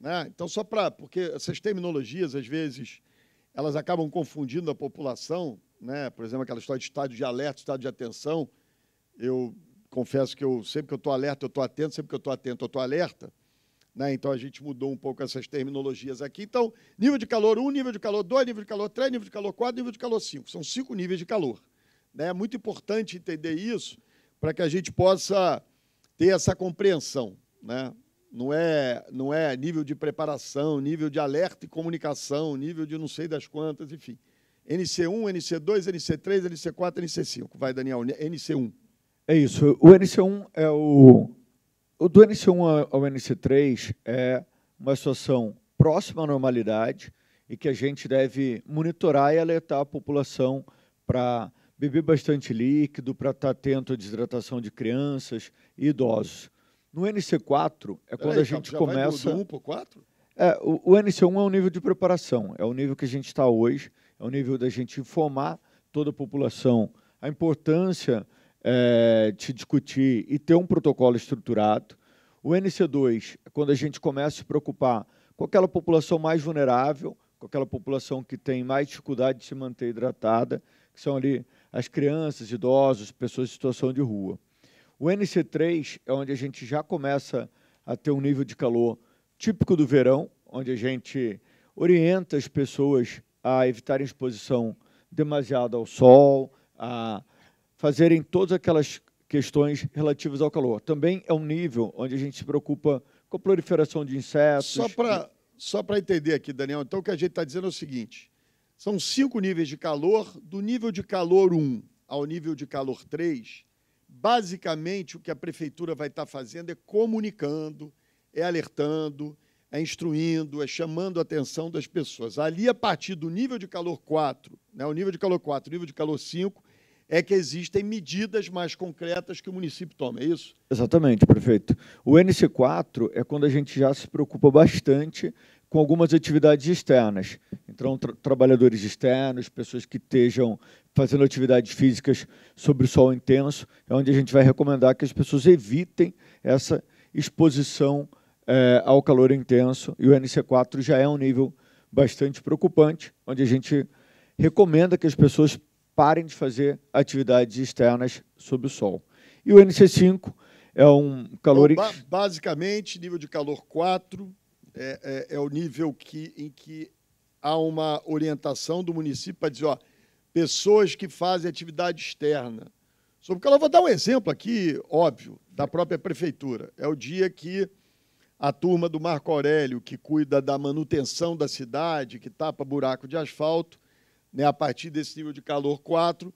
Né? Então, só para. Porque essas terminologias, às vezes, elas acabam confundindo a população né? por exemplo, aquela história de estado de alerta, estado de atenção, eu confesso que eu sempre que eu estou alerta, eu estou atento, sempre que eu estou atento, eu estou alerta. Né? Então a gente mudou um pouco essas terminologias aqui. Então, nível de calor 1, nível de calor 2, nível de calor 3, nível de calor 4, nível de calor 5. São cinco níveis de calor. Né? É muito importante entender isso para que a gente possa ter essa compreensão. Né? Não, é, não é nível de preparação, nível de alerta e comunicação, nível de não sei das quantas, enfim. NC1, NC2, NC3, NC4, NC5. Vai, Daniel, NC1. É isso. O NC1 é o. o do NC1 ao NC3 é uma situação próxima à normalidade e que a gente deve monitorar e alertar a população para beber bastante líquido, para estar atento à desidratação de crianças e idosos. No NC4 é quando a gente começa. Vai do, do 1 para 4? É, o, o NC1 é o nível de preparação, é o nível que a gente está hoje é o nível da gente informar toda a população a importância é, de discutir e ter um protocolo estruturado. O NC2, quando a gente começa a se preocupar com aquela população mais vulnerável, com aquela população que tem mais dificuldade de se manter hidratada, que são ali as crianças, idosos, pessoas em situação de rua. O NC3 é onde a gente já começa a ter um nível de calor típico do verão, onde a gente orienta as pessoas a evitarem exposição demasiada ao sol, a fazerem todas aquelas questões relativas ao calor. Também é um nível onde a gente se preocupa com a proliferação de insetos. Só para só entender aqui, Daniel, então o que a gente está dizendo é o seguinte: são cinco níveis de calor, do nível de calor 1 ao nível de calor 3. Basicamente, o que a prefeitura vai estar tá fazendo é comunicando, é alertando, é instruindo, é chamando a atenção das pessoas. Ali, a partir do nível de calor 4, né, o nível de calor 4, o nível de calor 5, é que existem medidas mais concretas que o município toma, é isso? Exatamente, prefeito. O NC4 é quando a gente já se preocupa bastante com algumas atividades externas. Então, tra trabalhadores externos, pessoas que estejam fazendo atividades físicas sobre o sol intenso, é onde a gente vai recomendar que as pessoas evitem essa exposição é, ao calor intenso, e o NC4 já é um nível bastante preocupante, onde a gente recomenda que as pessoas parem de fazer atividades externas sob o sol. E o NC5 é um calor... Então, ba basicamente, nível de calor 4 é, é, é o nível que, em que há uma orientação do município para dizer, ó, pessoas que fazem atividade externa. Sobre o calor, vou dar um exemplo aqui, óbvio, da própria prefeitura. É o dia que a turma do Marco Aurélio, que cuida da manutenção da cidade, que tapa buraco de asfalto, né, a partir desse nível de calor 4,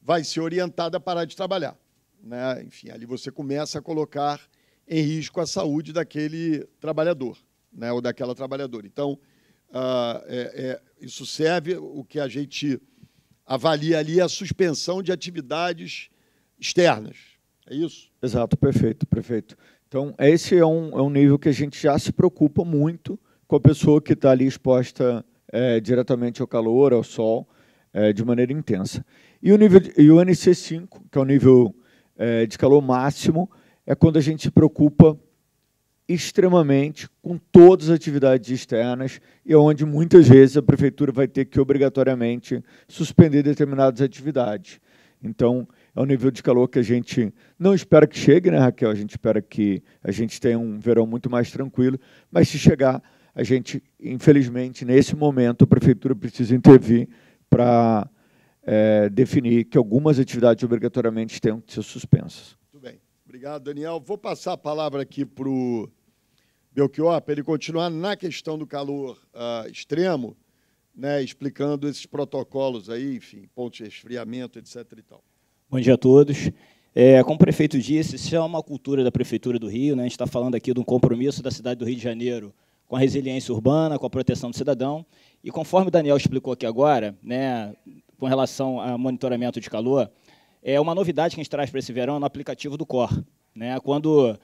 vai ser orientada a parar de trabalhar. Né? Enfim, ali você começa a colocar em risco a saúde daquele trabalhador né, ou daquela trabalhadora. Então, ah, é, é, isso serve, o que a gente avalia ali é a suspensão de atividades externas. É isso? Exato, perfeito, perfeito. Então, esse é um, é um nível que a gente já se preocupa muito com a pessoa que está ali exposta é, diretamente ao calor, ao sol, é, de maneira intensa. E o, nível, de, e o NC5, que é o nível é, de calor máximo, é quando a gente se preocupa extremamente com todas as atividades externas e onde muitas vezes a prefeitura vai ter que obrigatoriamente suspender determinadas atividades. Então, é um nível de calor que a gente não espera que chegue, né, Raquel? A gente espera que a gente tenha um verão muito mais tranquilo, mas se chegar, a gente, infelizmente, nesse momento, a prefeitura precisa intervir para é, definir que algumas atividades obrigatoriamente tenham que ser suspensas. Muito bem. Obrigado, Daniel. Vou passar a palavra aqui para o Belchior, para ele continuar na questão do calor uh, extremo, né, explicando esses protocolos aí, enfim, pontos de esfriamento, etc. E tal. Bom dia a todos. É, como o prefeito disse, isso é uma cultura da Prefeitura do Rio. Né? A gente está falando aqui de um compromisso da cidade do Rio de Janeiro com a resiliência urbana, com a proteção do cidadão. E conforme o Daniel explicou aqui agora, né, com relação ao monitoramento de calor, é uma novidade que a gente traz para esse verão é no aplicativo do COR. Né? Quando,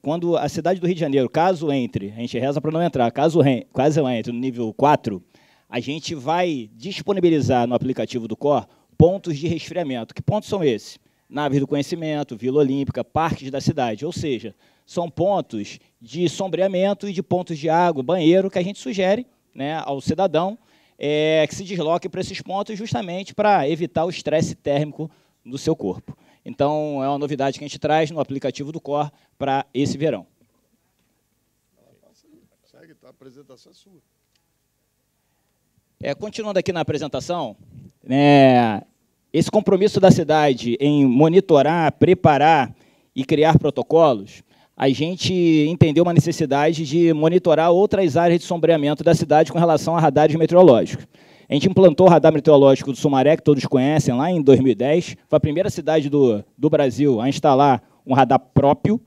quando a cidade do Rio de Janeiro, caso entre, a gente reza para não entrar, caso, caso eu entre no nível 4, a gente vai disponibilizar no aplicativo do COR pontos de resfriamento. Que pontos são esses? Naves do Conhecimento, Vila Olímpica, parques da cidade. Ou seja, são pontos de sombreamento e de pontos de água, banheiro, que a gente sugere né, ao cidadão é, que se desloque para esses pontos justamente para evitar o estresse térmico do seu corpo. Então, é uma novidade que a gente traz no aplicativo do COR para esse verão. Segue, tá? a apresentação é sua. É, continuando aqui na apresentação, né, esse compromisso da cidade em monitorar, preparar e criar protocolos, a gente entendeu uma necessidade de monitorar outras áreas de sombreamento da cidade com relação a radares meteorológicos. A gente implantou o radar meteorológico do Sumaré, que todos conhecem, lá em 2010. Foi a primeira cidade do, do Brasil a instalar um radar próprio.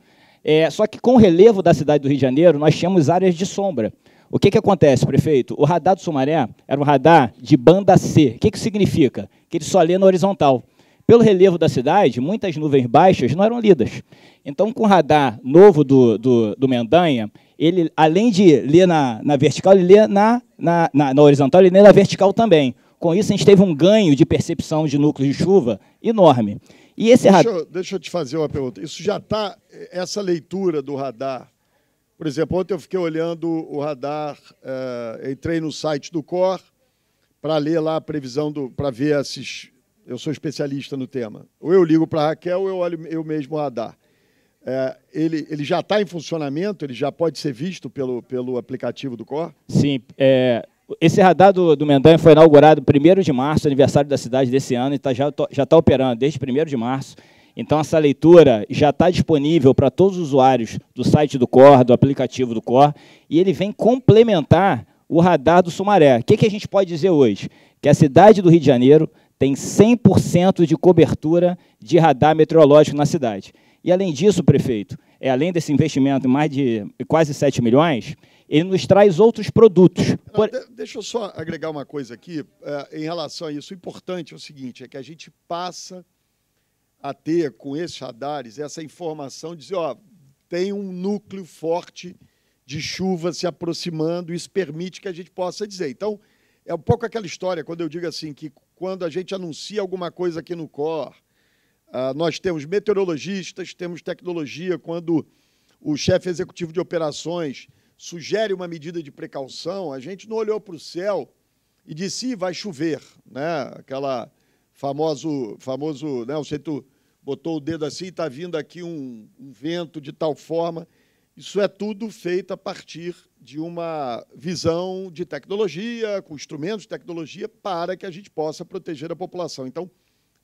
É, só que com o relevo da cidade do Rio de Janeiro, nós tínhamos áreas de sombra. O que, que acontece, prefeito? O radar do Sumaré era um radar de banda C. O que, que significa? Que ele só lê na horizontal. Pelo relevo da cidade, muitas nuvens baixas não eram lidas. Então, com o radar novo do, do, do Mendanha, ele, além de ler na, na vertical, ele lê na, na, na, na horizontal, ele lê na vertical também. Com isso, a gente teve um ganho de percepção de núcleos de chuva enorme. E esse deixa, radar... eu, deixa eu te fazer uma pergunta. Isso já está, essa leitura do radar por exemplo, ontem eu fiquei olhando o radar, é, entrei no site do COR para ler lá a previsão, para ver esses. Eu sou especialista no tema. Ou eu ligo para a Raquel ou eu olho eu mesmo o radar. É, ele, ele já está em funcionamento? Ele já pode ser visto pelo, pelo aplicativo do COR? Sim. É, esse radar do, do Mendanha foi inaugurado 1 de março, aniversário da cidade desse ano, e tá, já está operando desde 1 de março. Então, essa leitura já está disponível para todos os usuários do site do COR, do aplicativo do COR, e ele vem complementar o radar do Sumaré. O que, que a gente pode dizer hoje? Que a cidade do Rio de Janeiro tem 100% de cobertura de radar meteorológico na cidade. E, além disso, prefeito, é, além desse investimento de mais de quase 7 milhões, ele nos traz outros produtos. Não, Por... Deixa eu só agregar uma coisa aqui é, em relação a isso. O importante é o seguinte, é que a gente passa a ter com esses radares essa informação, dizer, ó, tem um núcleo forte de chuva se aproximando, isso permite que a gente possa dizer. Então, é um pouco aquela história, quando eu digo assim, que quando a gente anuncia alguma coisa aqui no COR, ah, nós temos meteorologistas, temos tecnologia, quando o chefe executivo de operações sugere uma medida de precaução, a gente não olhou para o céu e disse, vai chover, né? aquela famoso, famoso né, o centro botou o dedo assim, está vindo aqui um, um vento de tal forma. Isso é tudo feito a partir de uma visão de tecnologia, com instrumentos de tecnologia, para que a gente possa proteger a população. Então,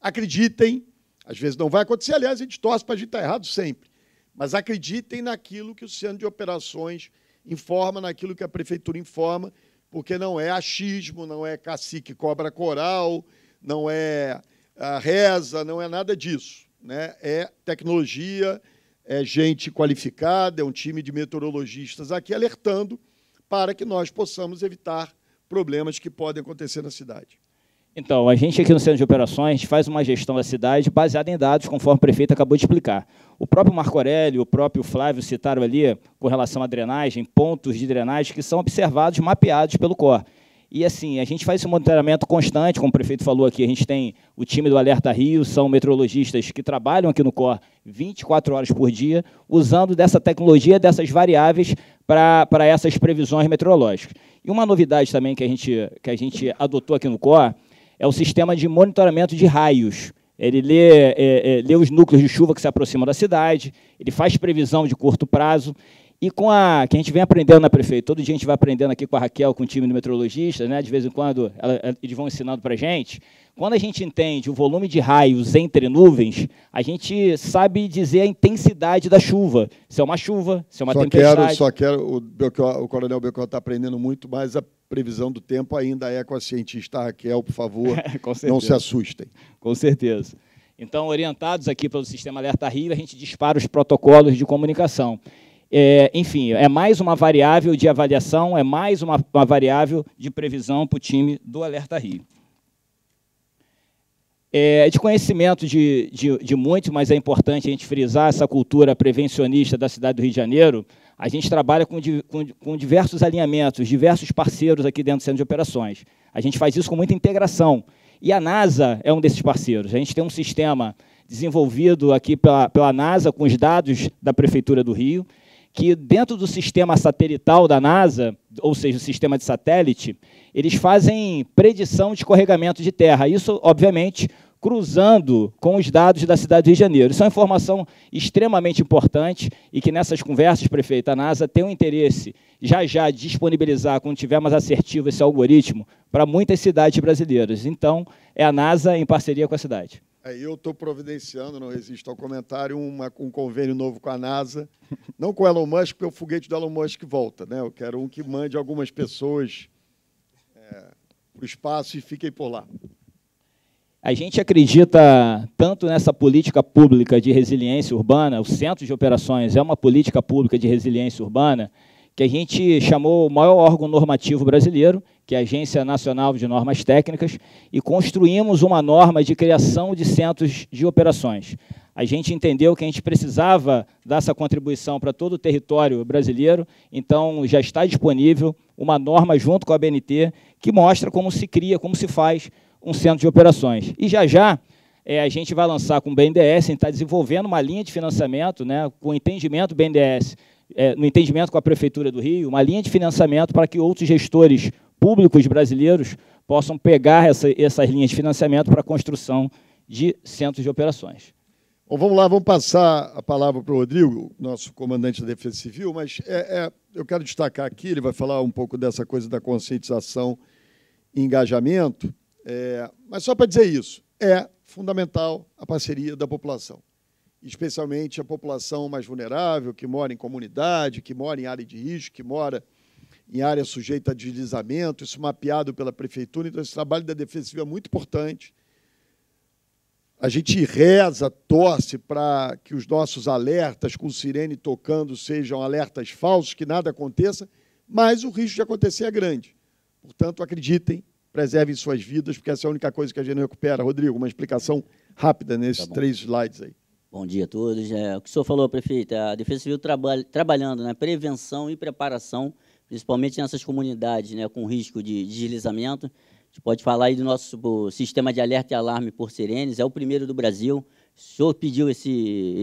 acreditem, às vezes não vai acontecer, aliás, a gente torce para a gente estar tá errado sempre, mas acreditem naquilo que o Centro de Operações informa, naquilo que a Prefeitura informa, porque não é achismo, não é cacique cobra coral, não é ah, reza, não é nada disso né, é tecnologia, é gente qualificada, é um time de meteorologistas aqui alertando para que nós possamos evitar problemas que podem acontecer na cidade. Então, a gente aqui no Centro de Operações faz uma gestão da cidade baseada em dados, conforme o prefeito acabou de explicar. O próprio Marco Aurélio, o próprio Flávio citaram ali, com relação à drenagem, pontos de drenagem que são observados, mapeados pelo COR. E assim, a gente faz esse monitoramento constante, como o prefeito falou aqui, a gente tem o time do Alerta Rio, são meteorologistas que trabalham aqui no COR 24 horas por dia, usando dessa tecnologia, dessas variáveis para essas previsões meteorológicas. E uma novidade também que a gente, que a gente adotou aqui no COR é o sistema de monitoramento de raios. Ele lê, é, é, lê os núcleos de chuva que se aproximam da cidade, ele faz previsão de curto prazo, e com a que a gente vem aprendendo na prefeitura, todo dia a gente vai aprendendo aqui com a Raquel, com o time do meteorologista, né? De vez em quando ela, eles vão ensinando para a gente. Quando a gente entende o volume de raios entre nuvens, a gente sabe dizer a intensidade da chuva. Se é uma chuva, se é uma só tempestade. Quero, só quero, o, o coronel Belchior está aprendendo muito, mas a previsão do tempo ainda é com a cientista Raquel, por favor, (laughs) não se assustem. Com certeza. Então, orientados aqui pelo Sistema Alerta Rio, a gente dispara os protocolos de comunicação. É, enfim, é mais uma variável de avaliação, é mais uma, uma variável de previsão para o time do Alerta Rio. É, é de conhecimento de, de, de muitos, mas é importante a gente frisar essa cultura prevencionista da cidade do Rio de Janeiro. A gente trabalha com, com, com diversos alinhamentos, diversos parceiros aqui dentro do centro de operações. A gente faz isso com muita integração. E a NASA é um desses parceiros. A gente tem um sistema desenvolvido aqui pela, pela NASA com os dados da Prefeitura do Rio que dentro do sistema satelital da NASA, ou seja, o sistema de satélite, eles fazem predição de escorregamento de terra. Isso, obviamente, cruzando com os dados da cidade do Rio de Janeiro. Isso é uma informação extremamente importante e que nessas conversas, prefeito, a NASA tem um interesse já já disponibilizar, quando tiver mais assertivo esse algoritmo, para muitas cidades brasileiras. Então, é a NASA em parceria com a cidade. Aí eu estou providenciando, não resisto ao comentário, uma, um convênio novo com a NASA. Não com o Elon Musk, porque o foguete do Elon Musk volta. Né? Eu quero um que mande algumas pessoas é, para o espaço e fiquem por lá. A gente acredita tanto nessa política pública de resiliência urbana, o Centro de Operações é uma política pública de resiliência urbana, que a gente chamou o maior órgão normativo brasileiro, que é a Agência Nacional de Normas Técnicas, e construímos uma norma de criação de centros de operações. A gente entendeu que a gente precisava dar essa contribuição para todo o território brasileiro, então já está disponível uma norma junto com a BNT que mostra como se cria, como se faz um centro de operações. E já já é, a gente vai lançar com o BNDES, a gente está desenvolvendo uma linha de financiamento, né, com o entendimento BNDES é, no entendimento com a Prefeitura do Rio, uma linha de financiamento para que outros gestores públicos brasileiros possam pegar essa, essas linhas de financiamento para a construção de centros de operações. Bom, vamos lá, vamos passar a palavra para o Rodrigo, nosso comandante da Defesa Civil, mas é, é, eu quero destacar aqui, ele vai falar um pouco dessa coisa da conscientização e engajamento, é, mas só para dizer isso, é fundamental a parceria da população especialmente a população mais vulnerável, que mora em comunidade, que mora em área de risco, que mora em área sujeita a deslizamento, isso mapeado pela prefeitura. Então, esse trabalho da Defesa é muito importante. A gente reza, torce para que os nossos alertas com sirene tocando sejam alertas falsos, que nada aconteça, mas o risco de acontecer é grande. Portanto, acreditem, preservem suas vidas, porque essa é a única coisa que a gente recupera. Rodrigo, uma explicação rápida nesses tá três slides aí. Bom dia a todos. É, o que o senhor falou, prefeito, é a Defesa Civil traba trabalhando na né, prevenção e preparação, principalmente nessas comunidades né, com risco de deslizamento. A gente pode falar aí do nosso sistema de alerta e alarme por sirenes, é o primeiro do Brasil. O senhor pediu esse,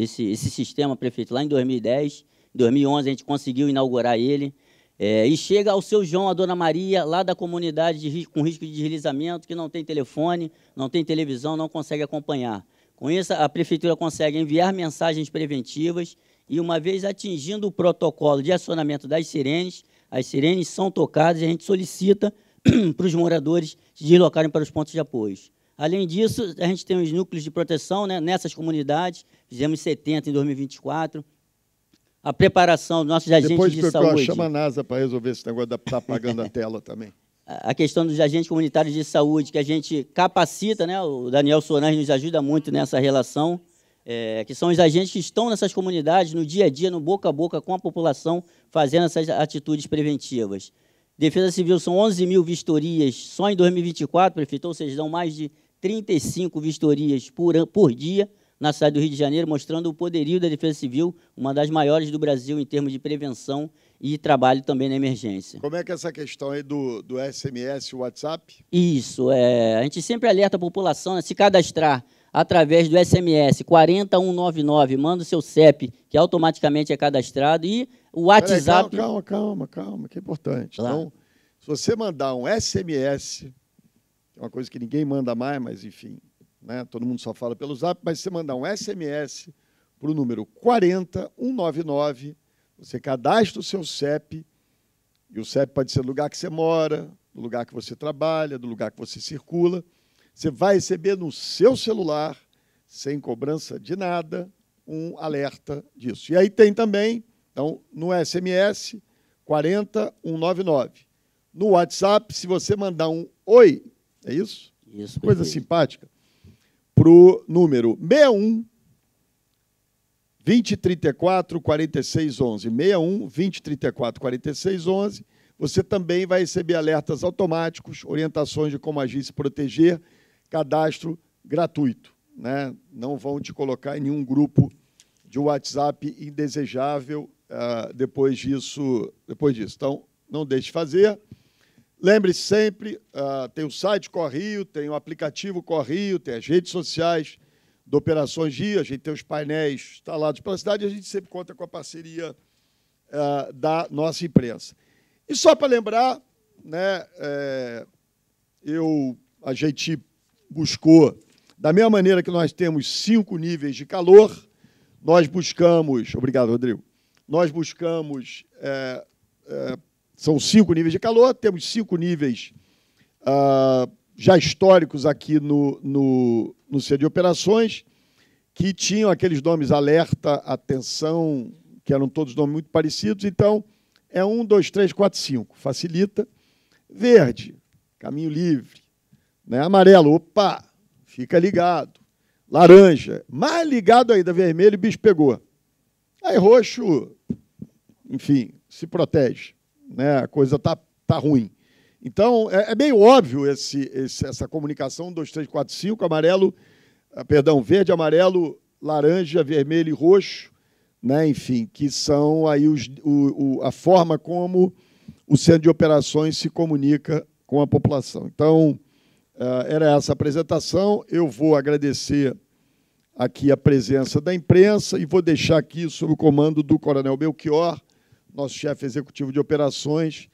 esse, esse sistema, prefeito, lá em 2010. Em 2011 a gente conseguiu inaugurar ele. É, e chega ao seu João, a dona Maria, lá da comunidade de, com risco de deslizamento, que não tem telefone, não tem televisão, não consegue acompanhar. Com isso, a Prefeitura consegue enviar mensagens preventivas e, uma vez atingindo o protocolo de acionamento das sirenes, as sirenes são tocadas e a gente solicita (clears throat) para os moradores se deslocarem para os pontos de apoio. Além disso, a gente tem os núcleos de proteção né, nessas comunidades, fizemos 70 em 2024, a preparação dos nossos agentes Depois, de saúde. Depois, chama a NASA para resolver esse negócio de estar tá apagando a tela também a questão dos agentes comunitários de saúde, que a gente capacita, né? o Daniel Soares nos ajuda muito nessa relação, é, que são os agentes que estão nessas comunidades, no dia a dia, no boca a boca com a população, fazendo essas atitudes preventivas. Defesa Civil são 11 mil vistorias só em 2024, prefeito, ou seja, dão mais de 35 vistorias por, por dia na cidade do Rio de Janeiro, mostrando o poderio da Defesa Civil, uma das maiores do Brasil em termos de prevenção e trabalho também na emergência. Como é que é essa questão aí do, do SMS, WhatsApp? Isso, é, a gente sempre alerta a população, né, se cadastrar através do SMS 40199, manda o seu CEP, que automaticamente é cadastrado, e o WhatsApp... calma, calma, calma, calma, que é importante. Claro. Então, se você mandar um SMS, é uma coisa que ninguém manda mais, mas enfim, né, todo mundo só fala pelo Zap, mas se você mandar um SMS para o número 40199, você cadastra o seu CEP, e o CEP pode ser do lugar que você mora, do lugar que você trabalha, do lugar que você circula. Você vai receber no seu celular, sem cobrança de nada, um alerta disso. E aí tem também, então, no SMS 40199. No WhatsApp, se você mandar um oi, é isso? Isso. Coisa simpática. Para o número 61 2034 46 11, 61 2034 46 11. Você também vai receber alertas automáticos, orientações de como agir e se proteger, cadastro gratuito. Né? Não vão te colocar em nenhum grupo de WhatsApp indesejável uh, depois, disso, depois disso. Então, não deixe de fazer. Lembre-se sempre, uh, tem o site Correio, tem o aplicativo Correio, tem as redes sociais, de Operações Rio, a gente tem os painéis instalados pela cidade, a gente sempre conta com a parceria eh, da nossa imprensa. E só para lembrar, né, é, eu, a gente buscou, da mesma maneira que nós temos cinco níveis de calor, nós buscamos, obrigado, Rodrigo, nós buscamos, é, é, são cinco níveis de calor, temos cinco níveis ah, já históricos aqui no, no no centro de operações, que tinham aqueles nomes alerta, atenção, que eram todos nomes muito parecidos. Então, é 1, 2, 3, 4, 5. Facilita. Verde, caminho livre. Né? Amarelo, opa, fica ligado. Laranja, mais ligado ainda, vermelho, o bicho pegou. Aí roxo, enfim, se protege. Né? A coisa tá, tá ruim. Então, é, é meio óbvio esse, esse, essa comunicação 2, 3, 4, 5, amarelo, ah, perdão, verde, amarelo, laranja, vermelho e roxo, né? enfim, que são aí os, o, o, a forma como o centro de operações se comunica com a população. Então, ah, era essa a apresentação. Eu vou agradecer aqui a presença da imprensa e vou deixar aqui sob o comando do Coronel Belchior, nosso chefe executivo de operações,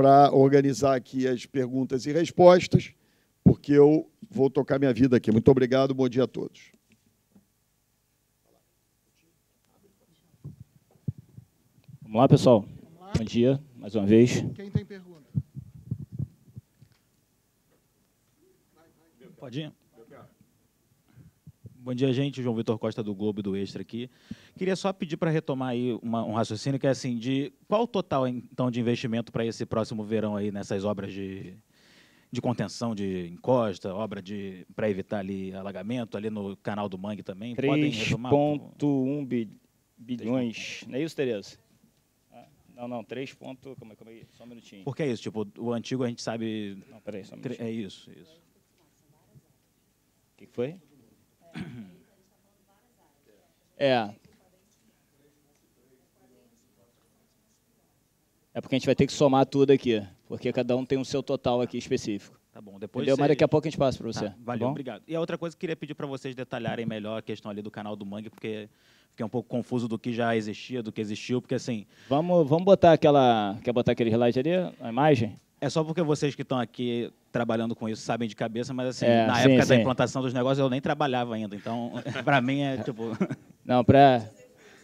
para organizar aqui as perguntas e respostas, porque eu vou tocar minha vida aqui. Muito obrigado, bom dia a todos. Vamos lá, pessoal. Vamos lá. Bom dia, mais uma vez. Quem tem pergunta? Pode ir? Bom dia, gente. João Vitor Costa do Globo e do Extra aqui. Queria só pedir para retomar aí uma, um raciocínio que é assim de qual o total então de investimento para esse próximo verão aí nessas obras de, de contenção de encosta, obra de para evitar ali alagamento ali no canal do Mangue também. 3.1 bi, bilhões, não é isso, Tereza? Ah, não, não, 3 ponto, só um minutinho. Porque é isso, tipo, o antigo a gente sabe... Não, peraí, só um minutinho. É isso, é isso. O que, que foi? É. É porque a gente vai ter que somar tudo aqui, porque cada um tem o um seu total aqui específico. Tá bom, depois. Entendeu? Você... Mas daqui a pouco a gente passa para você. Tá, tá valeu, tá obrigado. E a outra coisa que queria pedir para vocês detalharem melhor a questão ali do canal do Mangue, porque fiquei um pouco confuso do que já existia, do que existiu, porque assim. Vamos, vamos botar aquela. Quer botar aquele slide ali? A imagem? É só porque vocês que estão aqui trabalhando com isso sabem de cabeça, mas assim, é, na sim, época sim. da implantação dos negócios eu nem trabalhava ainda, então (laughs) para mim é tipo... (laughs) Não, para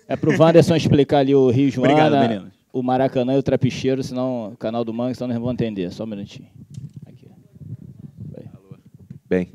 é pro Wanderson explicar ali o Rio Joana, Obrigado, meninos. o Maracanã e o Trapicheiro, senão o canal do Mangue, senão não vão entender. Só um minutinho. Aqui. Bem,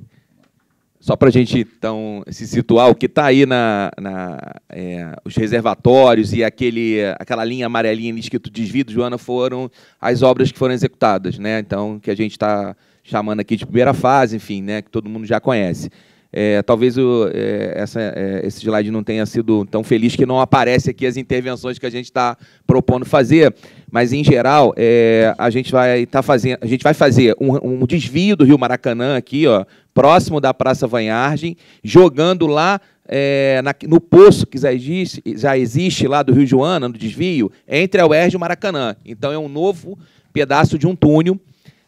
só para a gente então se situar, o que está aí na, na é, os reservatórios e aquele, aquela linha amarelinha escrito desvio, Joana, foram as obras que foram executadas, né? Então que a gente está chamando aqui de primeira fase, enfim, né? Que todo mundo já conhece. É, talvez o, é, essa, é, esse slide não tenha sido tão feliz que não aparece aqui as intervenções que a gente está propondo fazer, mas em geral é, a gente vai tá fazendo, a gente vai fazer um, um, desvio do Rio Maracanã aqui, ó, próximo da Praça Vanhargem, jogando lá é, na, no poço que já existe, já existe lá do Rio Joana, no desvio, entre a UERJ e o Maracanã. Então é um novo pedaço de um túnel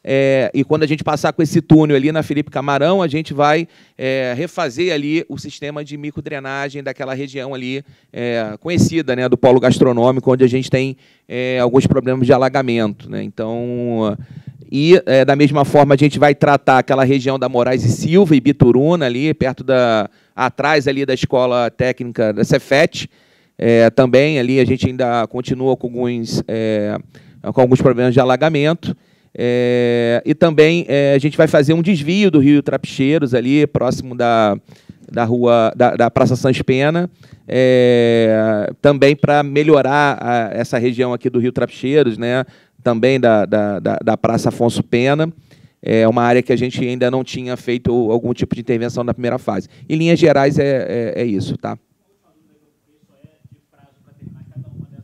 é, e quando a gente passar com esse túnel ali na Felipe Camarão, a gente vai é, refazer ali o sistema de microdrenagem daquela região ali é, conhecida, né, do polo gastronômico, onde a gente tem é, alguns problemas de alagamento. Né? Então, e é, da mesma forma a gente vai tratar aquela região da Moraes e Silva e Bituruna ali, perto da atrás ali da escola técnica da Cefet. É, também ali a gente ainda continua com alguns, com alguns problemas de alagamento. É, e também é, a gente vai fazer um desvio do Rio Trapicheiros ali, próximo da, da rua da, da Praça Sãs Pena, é, também para melhorar a, essa região aqui do Rio Trapicheiros, né, também da, da, da, Praça Afonso Pena. É uma área que a gente ainda não tinha feito algum tipo de intervenção na primeira fase. Em linhas gerais, é, é, é isso, tá?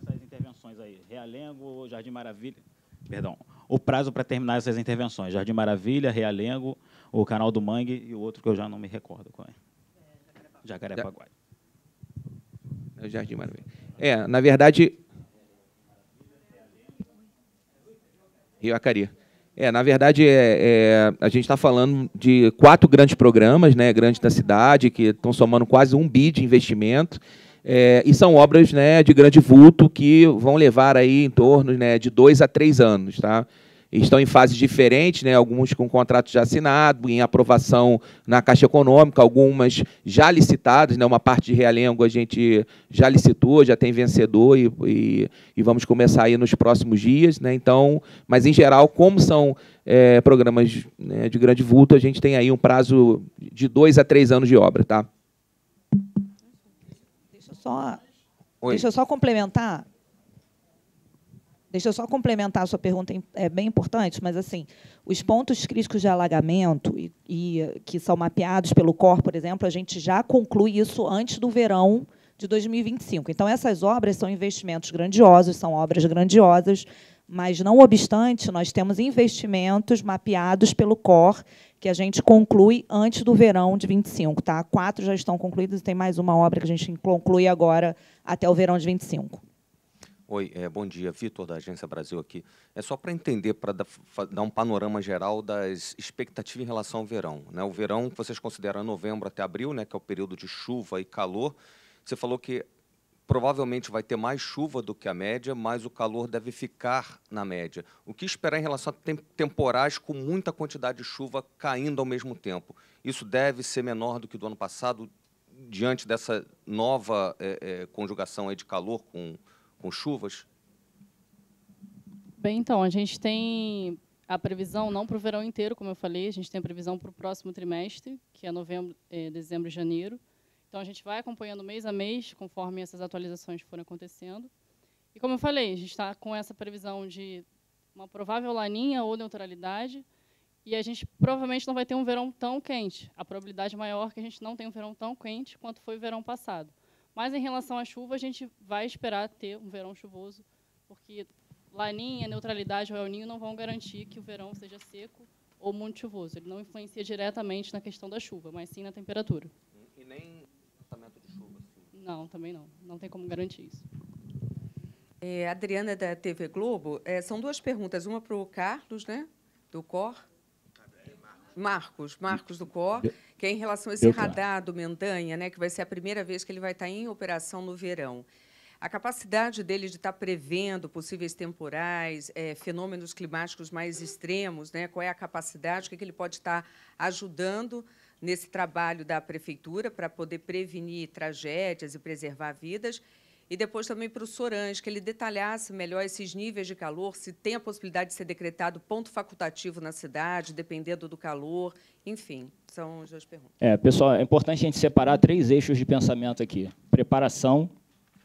É Realengo, Jardim Maravilha. Perdão, o prazo para terminar essas intervenções. Jardim Maravilha, Realengo, o Canal do Mangue e o outro que eu já não me recordo qual é. Jacarepaguai. É o Jardim Maravilha. É, na verdade... Rio Acari. É, na verdade, é, é a gente está falando de quatro grandes programas, né, grandes da cidade, que estão somando quase um bi de investimento. É, e são obras né, de grande vulto que vão levar aí em torno né, de dois a três anos. Tá? estão em fases diferentes, né? alguns com contrato já assinado, em aprovação na Caixa Econômica, algumas já licitadas, né? uma parte de realengo a gente já licitou, já tem vencedor e, e, e vamos começar aí nos próximos dias. Né? Então, mas em geral, como são é, programas né, de grande vulto, a gente tem aí um prazo de dois a três anos de obra. Tá? Deixa eu só, deixa eu só complementar Deixa eu só complementar a sua pergunta, é bem importante, mas assim, os pontos críticos de alagamento e, e, que são mapeados pelo COR, por exemplo, a gente já conclui isso antes do verão de 2025. Então, essas obras são investimentos grandiosos, são obras grandiosas, mas, não obstante, nós temos investimentos mapeados pelo COR que a gente conclui antes do verão de 25. Tá? Quatro já estão concluídos e tem mais uma obra que a gente conclui agora até o verão de 25. Oi, é, bom dia. Vitor, da Agência Brasil aqui. É só para entender, para dar, dar um panorama geral das expectativas em relação ao verão. Né? O verão, que vocês consideram novembro até abril, né, que é o período de chuva e calor, você falou que provavelmente vai ter mais chuva do que a média, mas o calor deve ficar na média. O que esperar em relação a temporais com muita quantidade de chuva caindo ao mesmo tempo? Isso deve ser menor do que do ano passado, diante dessa nova é, é, conjugação de calor com com chuvas? Bem, então, a gente tem a previsão não para o verão inteiro, como eu falei, a gente tem a previsão para o próximo trimestre, que é novembro, é, dezembro e janeiro. Então, a gente vai acompanhando mês a mês, conforme essas atualizações forem acontecendo. E, como eu falei, a gente está com essa previsão de uma provável laninha ou neutralidade, e a gente provavelmente não vai ter um verão tão quente. A probabilidade maior é que a gente não tenha um verão tão quente quanto foi o verão passado. Mas em relação à chuva, a gente vai esperar ter um verão chuvoso, porque laninha, neutralidade ou El Ninho não vão garantir que o verão seja seco ou muito chuvoso. Ele não influencia diretamente na questão da chuva, mas sim na temperatura. E nem tratamento de chuva? Assim. Não, também não. Não tem como garantir isso. É, Adriana, da TV Globo, é, são duas perguntas. Uma para o Carlos, né, do COR. Marcos, Marcos do COR que é em relação a esse Eu radar do Mendanha, né, que vai ser a primeira vez que ele vai estar tá em operação no verão. A capacidade dele de estar tá prevendo possíveis temporais, é, fenômenos climáticos mais extremos, né? qual é a capacidade, o que, é que ele pode estar tá ajudando nesse trabalho da prefeitura para poder prevenir tragédias e preservar vidas e depois também para o Sorange, que ele detalhasse melhor esses níveis de calor, se tem a possibilidade de ser decretado ponto facultativo na cidade, dependendo do calor, enfim, são as duas perguntas. É, pessoal, é importante a gente separar três eixos de pensamento aqui: preparação,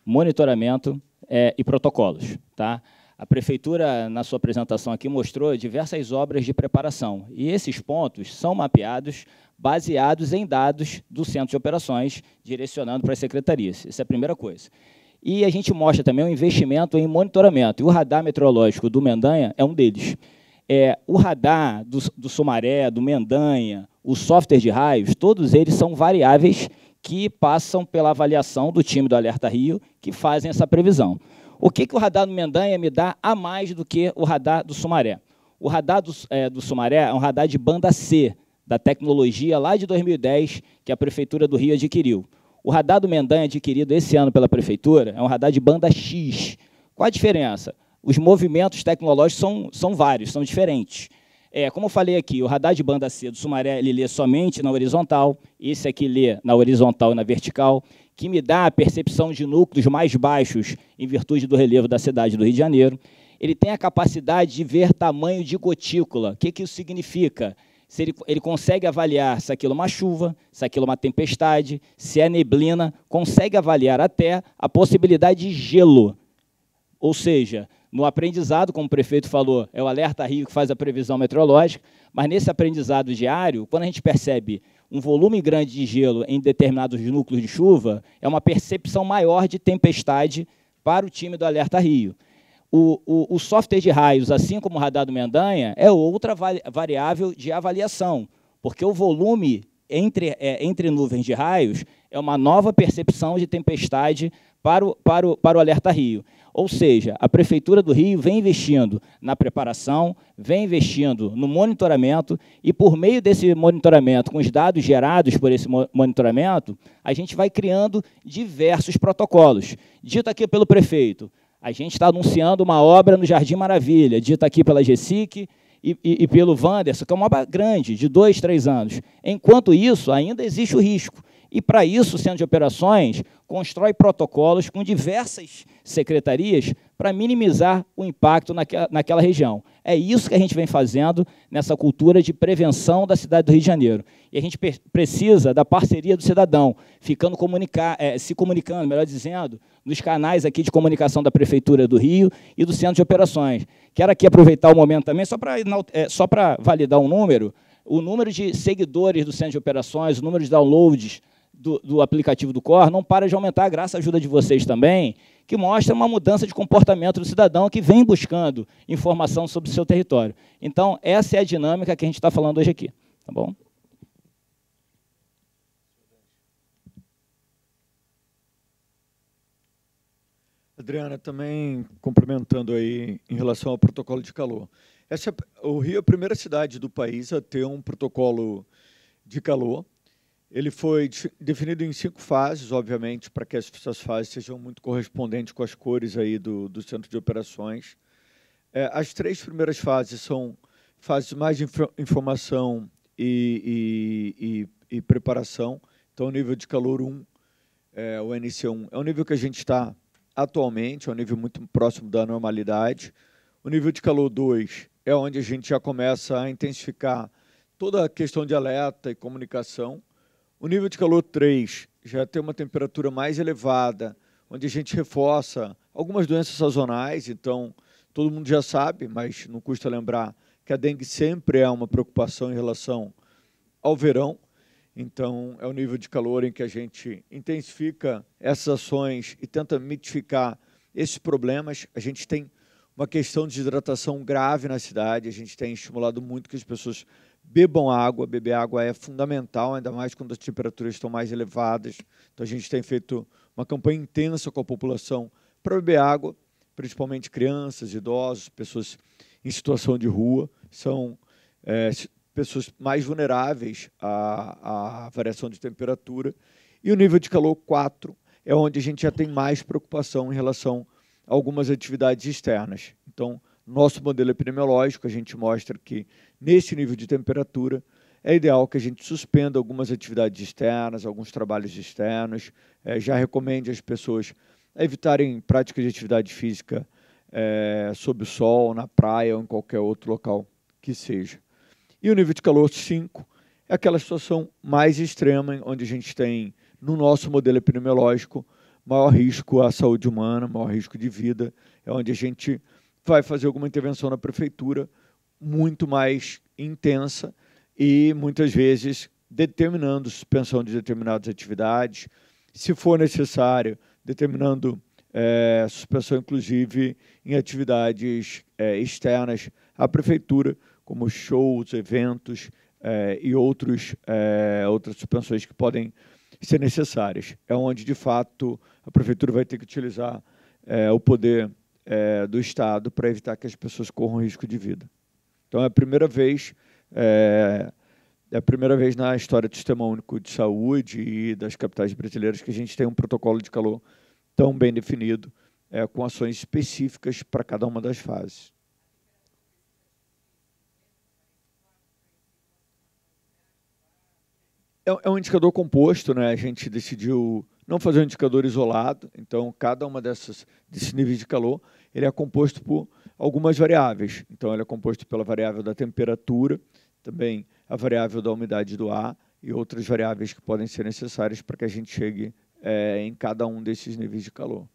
monitoramento é, e protocolos. Tá? A prefeitura, na sua apresentação aqui, mostrou diversas obras de preparação. E esses pontos são mapeados baseados em dados do centro de operações, direcionando para as secretarias. Essa é a primeira coisa. E a gente mostra também o um investimento em monitoramento. E o radar meteorológico do Mendanha é um deles. É, o radar do, do Sumaré, do Mendanha, o software de raios, todos eles são variáveis que passam pela avaliação do time do Alerta Rio, que fazem essa previsão. O que, que o radar do Mendanha me dá a mais do que o radar do Sumaré? O radar do, é, do Sumaré é um radar de banda C, da tecnologia lá de 2010 que a Prefeitura do Rio adquiriu. O radar do Mendanha é adquirido esse ano pela prefeitura é um radar de banda X. Qual a diferença? Os movimentos tecnológicos são, são vários, são diferentes. É, como eu falei aqui, o radar de banda C do Sumaré ele lê somente na horizontal, esse aqui lê na horizontal e na vertical, que me dá a percepção de núcleos mais baixos em virtude do relevo da cidade do Rio de Janeiro. Ele tem a capacidade de ver tamanho de gotícula. O que, que isso significa? Se ele, ele consegue avaliar se aquilo é uma chuva, se aquilo é uma tempestade, se é neblina, consegue avaliar até a possibilidade de gelo. Ou seja, no aprendizado, como o prefeito falou, é o alerta Rio que faz a previsão meteorológica, mas nesse aprendizado diário, quando a gente percebe um volume grande de gelo em determinados núcleos de chuva, é uma percepção maior de tempestade para o time do Alerta Rio. O, o, o software de raios, assim como o radar do Mendanha, é outra variável de avaliação, porque o volume entre, é, entre nuvens de raios é uma nova percepção de tempestade para o, para, o, para o Alerta Rio. Ou seja, a Prefeitura do Rio vem investindo na preparação, vem investindo no monitoramento, e por meio desse monitoramento, com os dados gerados por esse monitoramento, a gente vai criando diversos protocolos. Dito aqui pelo prefeito, a gente está anunciando uma obra no Jardim Maravilha, dita aqui pela Gessic e, e, e pelo Wanderson, que é uma obra grande, de dois, três anos. Enquanto isso, ainda existe o risco. E para isso, o Centro de Operações constrói protocolos com diversas secretarias para minimizar o impacto naquela, naquela, região. É isso que a gente vem fazendo nessa cultura de prevenção da cidade do Rio de Janeiro. E a gente precisa da parceria do cidadão, ficando comunicar, é, se comunicando, melhor dizendo, nos canais aqui de comunicação da Prefeitura do Rio e do Centro de Operações. Quero aqui aproveitar o momento também, só para é, validar um número, o número de seguidores do Centro de Operações, o número de downloads do, do, aplicativo do Cor não para de aumentar, graças à ajuda de vocês também que mostra uma mudança de comportamento do cidadão que vem buscando informação sobre o seu território. Então, essa é a dinâmica que a gente está falando hoje aqui. Tá bom? Adriana, também cumprimentando aí em relação ao protocolo de calor. Essa, o Rio é a primeira cidade do país a ter um protocolo de calor ele foi definido em cinco fases, obviamente, para que essas fases sejam muito correspondentes com as cores aí do, do centro de operações. É, as três primeiras fases são fases mais de informação e, e, e, e preparação. Então, o nível de calor 1, é, o NC1, é o nível que a gente está atualmente, é um nível muito próximo da normalidade. O nível de calor 2 é onde a gente já começa a intensificar toda a questão de alerta e comunicação o nível de calor 3 já tem uma temperatura mais elevada, onde a gente reforça algumas doenças sazonais, então todo mundo já sabe, mas não custa lembrar que a dengue sempre é uma preocupação em relação ao verão. Então, é o nível de calor em que a gente intensifica essas ações e tenta mitificar esses problemas. A gente tem uma questão de desidratação grave na cidade, a gente tem estimulado muito que as pessoas Bebam água, beber água é fundamental, ainda mais quando as temperaturas estão mais elevadas. Então a gente tem feito uma campanha intensa com a população para beber água, principalmente crianças, idosos, pessoas em situação de rua, são é, pessoas mais vulneráveis à, à variação de temperatura. E o nível de calor 4 é onde a gente já tem mais preocupação em relação a algumas atividades externas. Então, nosso modelo epidemiológico, a gente mostra que, nesse nível de temperatura, é ideal que a gente suspenda algumas atividades externas, alguns trabalhos externos. É, já recomende às pessoas evitarem práticas de atividade física é, sob o sol, na praia ou em qualquer outro local que seja. E o nível de calor 5 é aquela situação mais extrema, onde a gente tem, no nosso modelo epidemiológico, maior risco à saúde humana, maior risco de vida, é onde a gente vai fazer alguma intervenção na prefeitura muito mais intensa e muitas vezes determinando suspensão de determinadas atividades, se for necessário, determinando é, suspensão, inclusive, em atividades é, externas à prefeitura, como shows, eventos é, e outros, outras suspensões que podem ser necessárias. É onde, de fato, a prefeitura vai ter que utilizar o poder é, do Estado para evitar que as pessoas corram risco de vida. Então é a primeira vez. É, é a primeira vez na história do Sistema Único de Saúde e das capitais brasileiras que a gente tem um protocolo de calor tão bem definido, é, com ações específicas para cada uma das fases. É, é, um indicador composto, né? a gente decidiu não fazer um indicador isolado, então cada uma dessas desses níveis de calor, ele é composto por algumas variáveis. Então ele é composto pela variável da temperatura, também a variável da umidade do ar e outras variáveis que podem ser necessárias para que a gente chegue é, em cada um desses níveis de calor.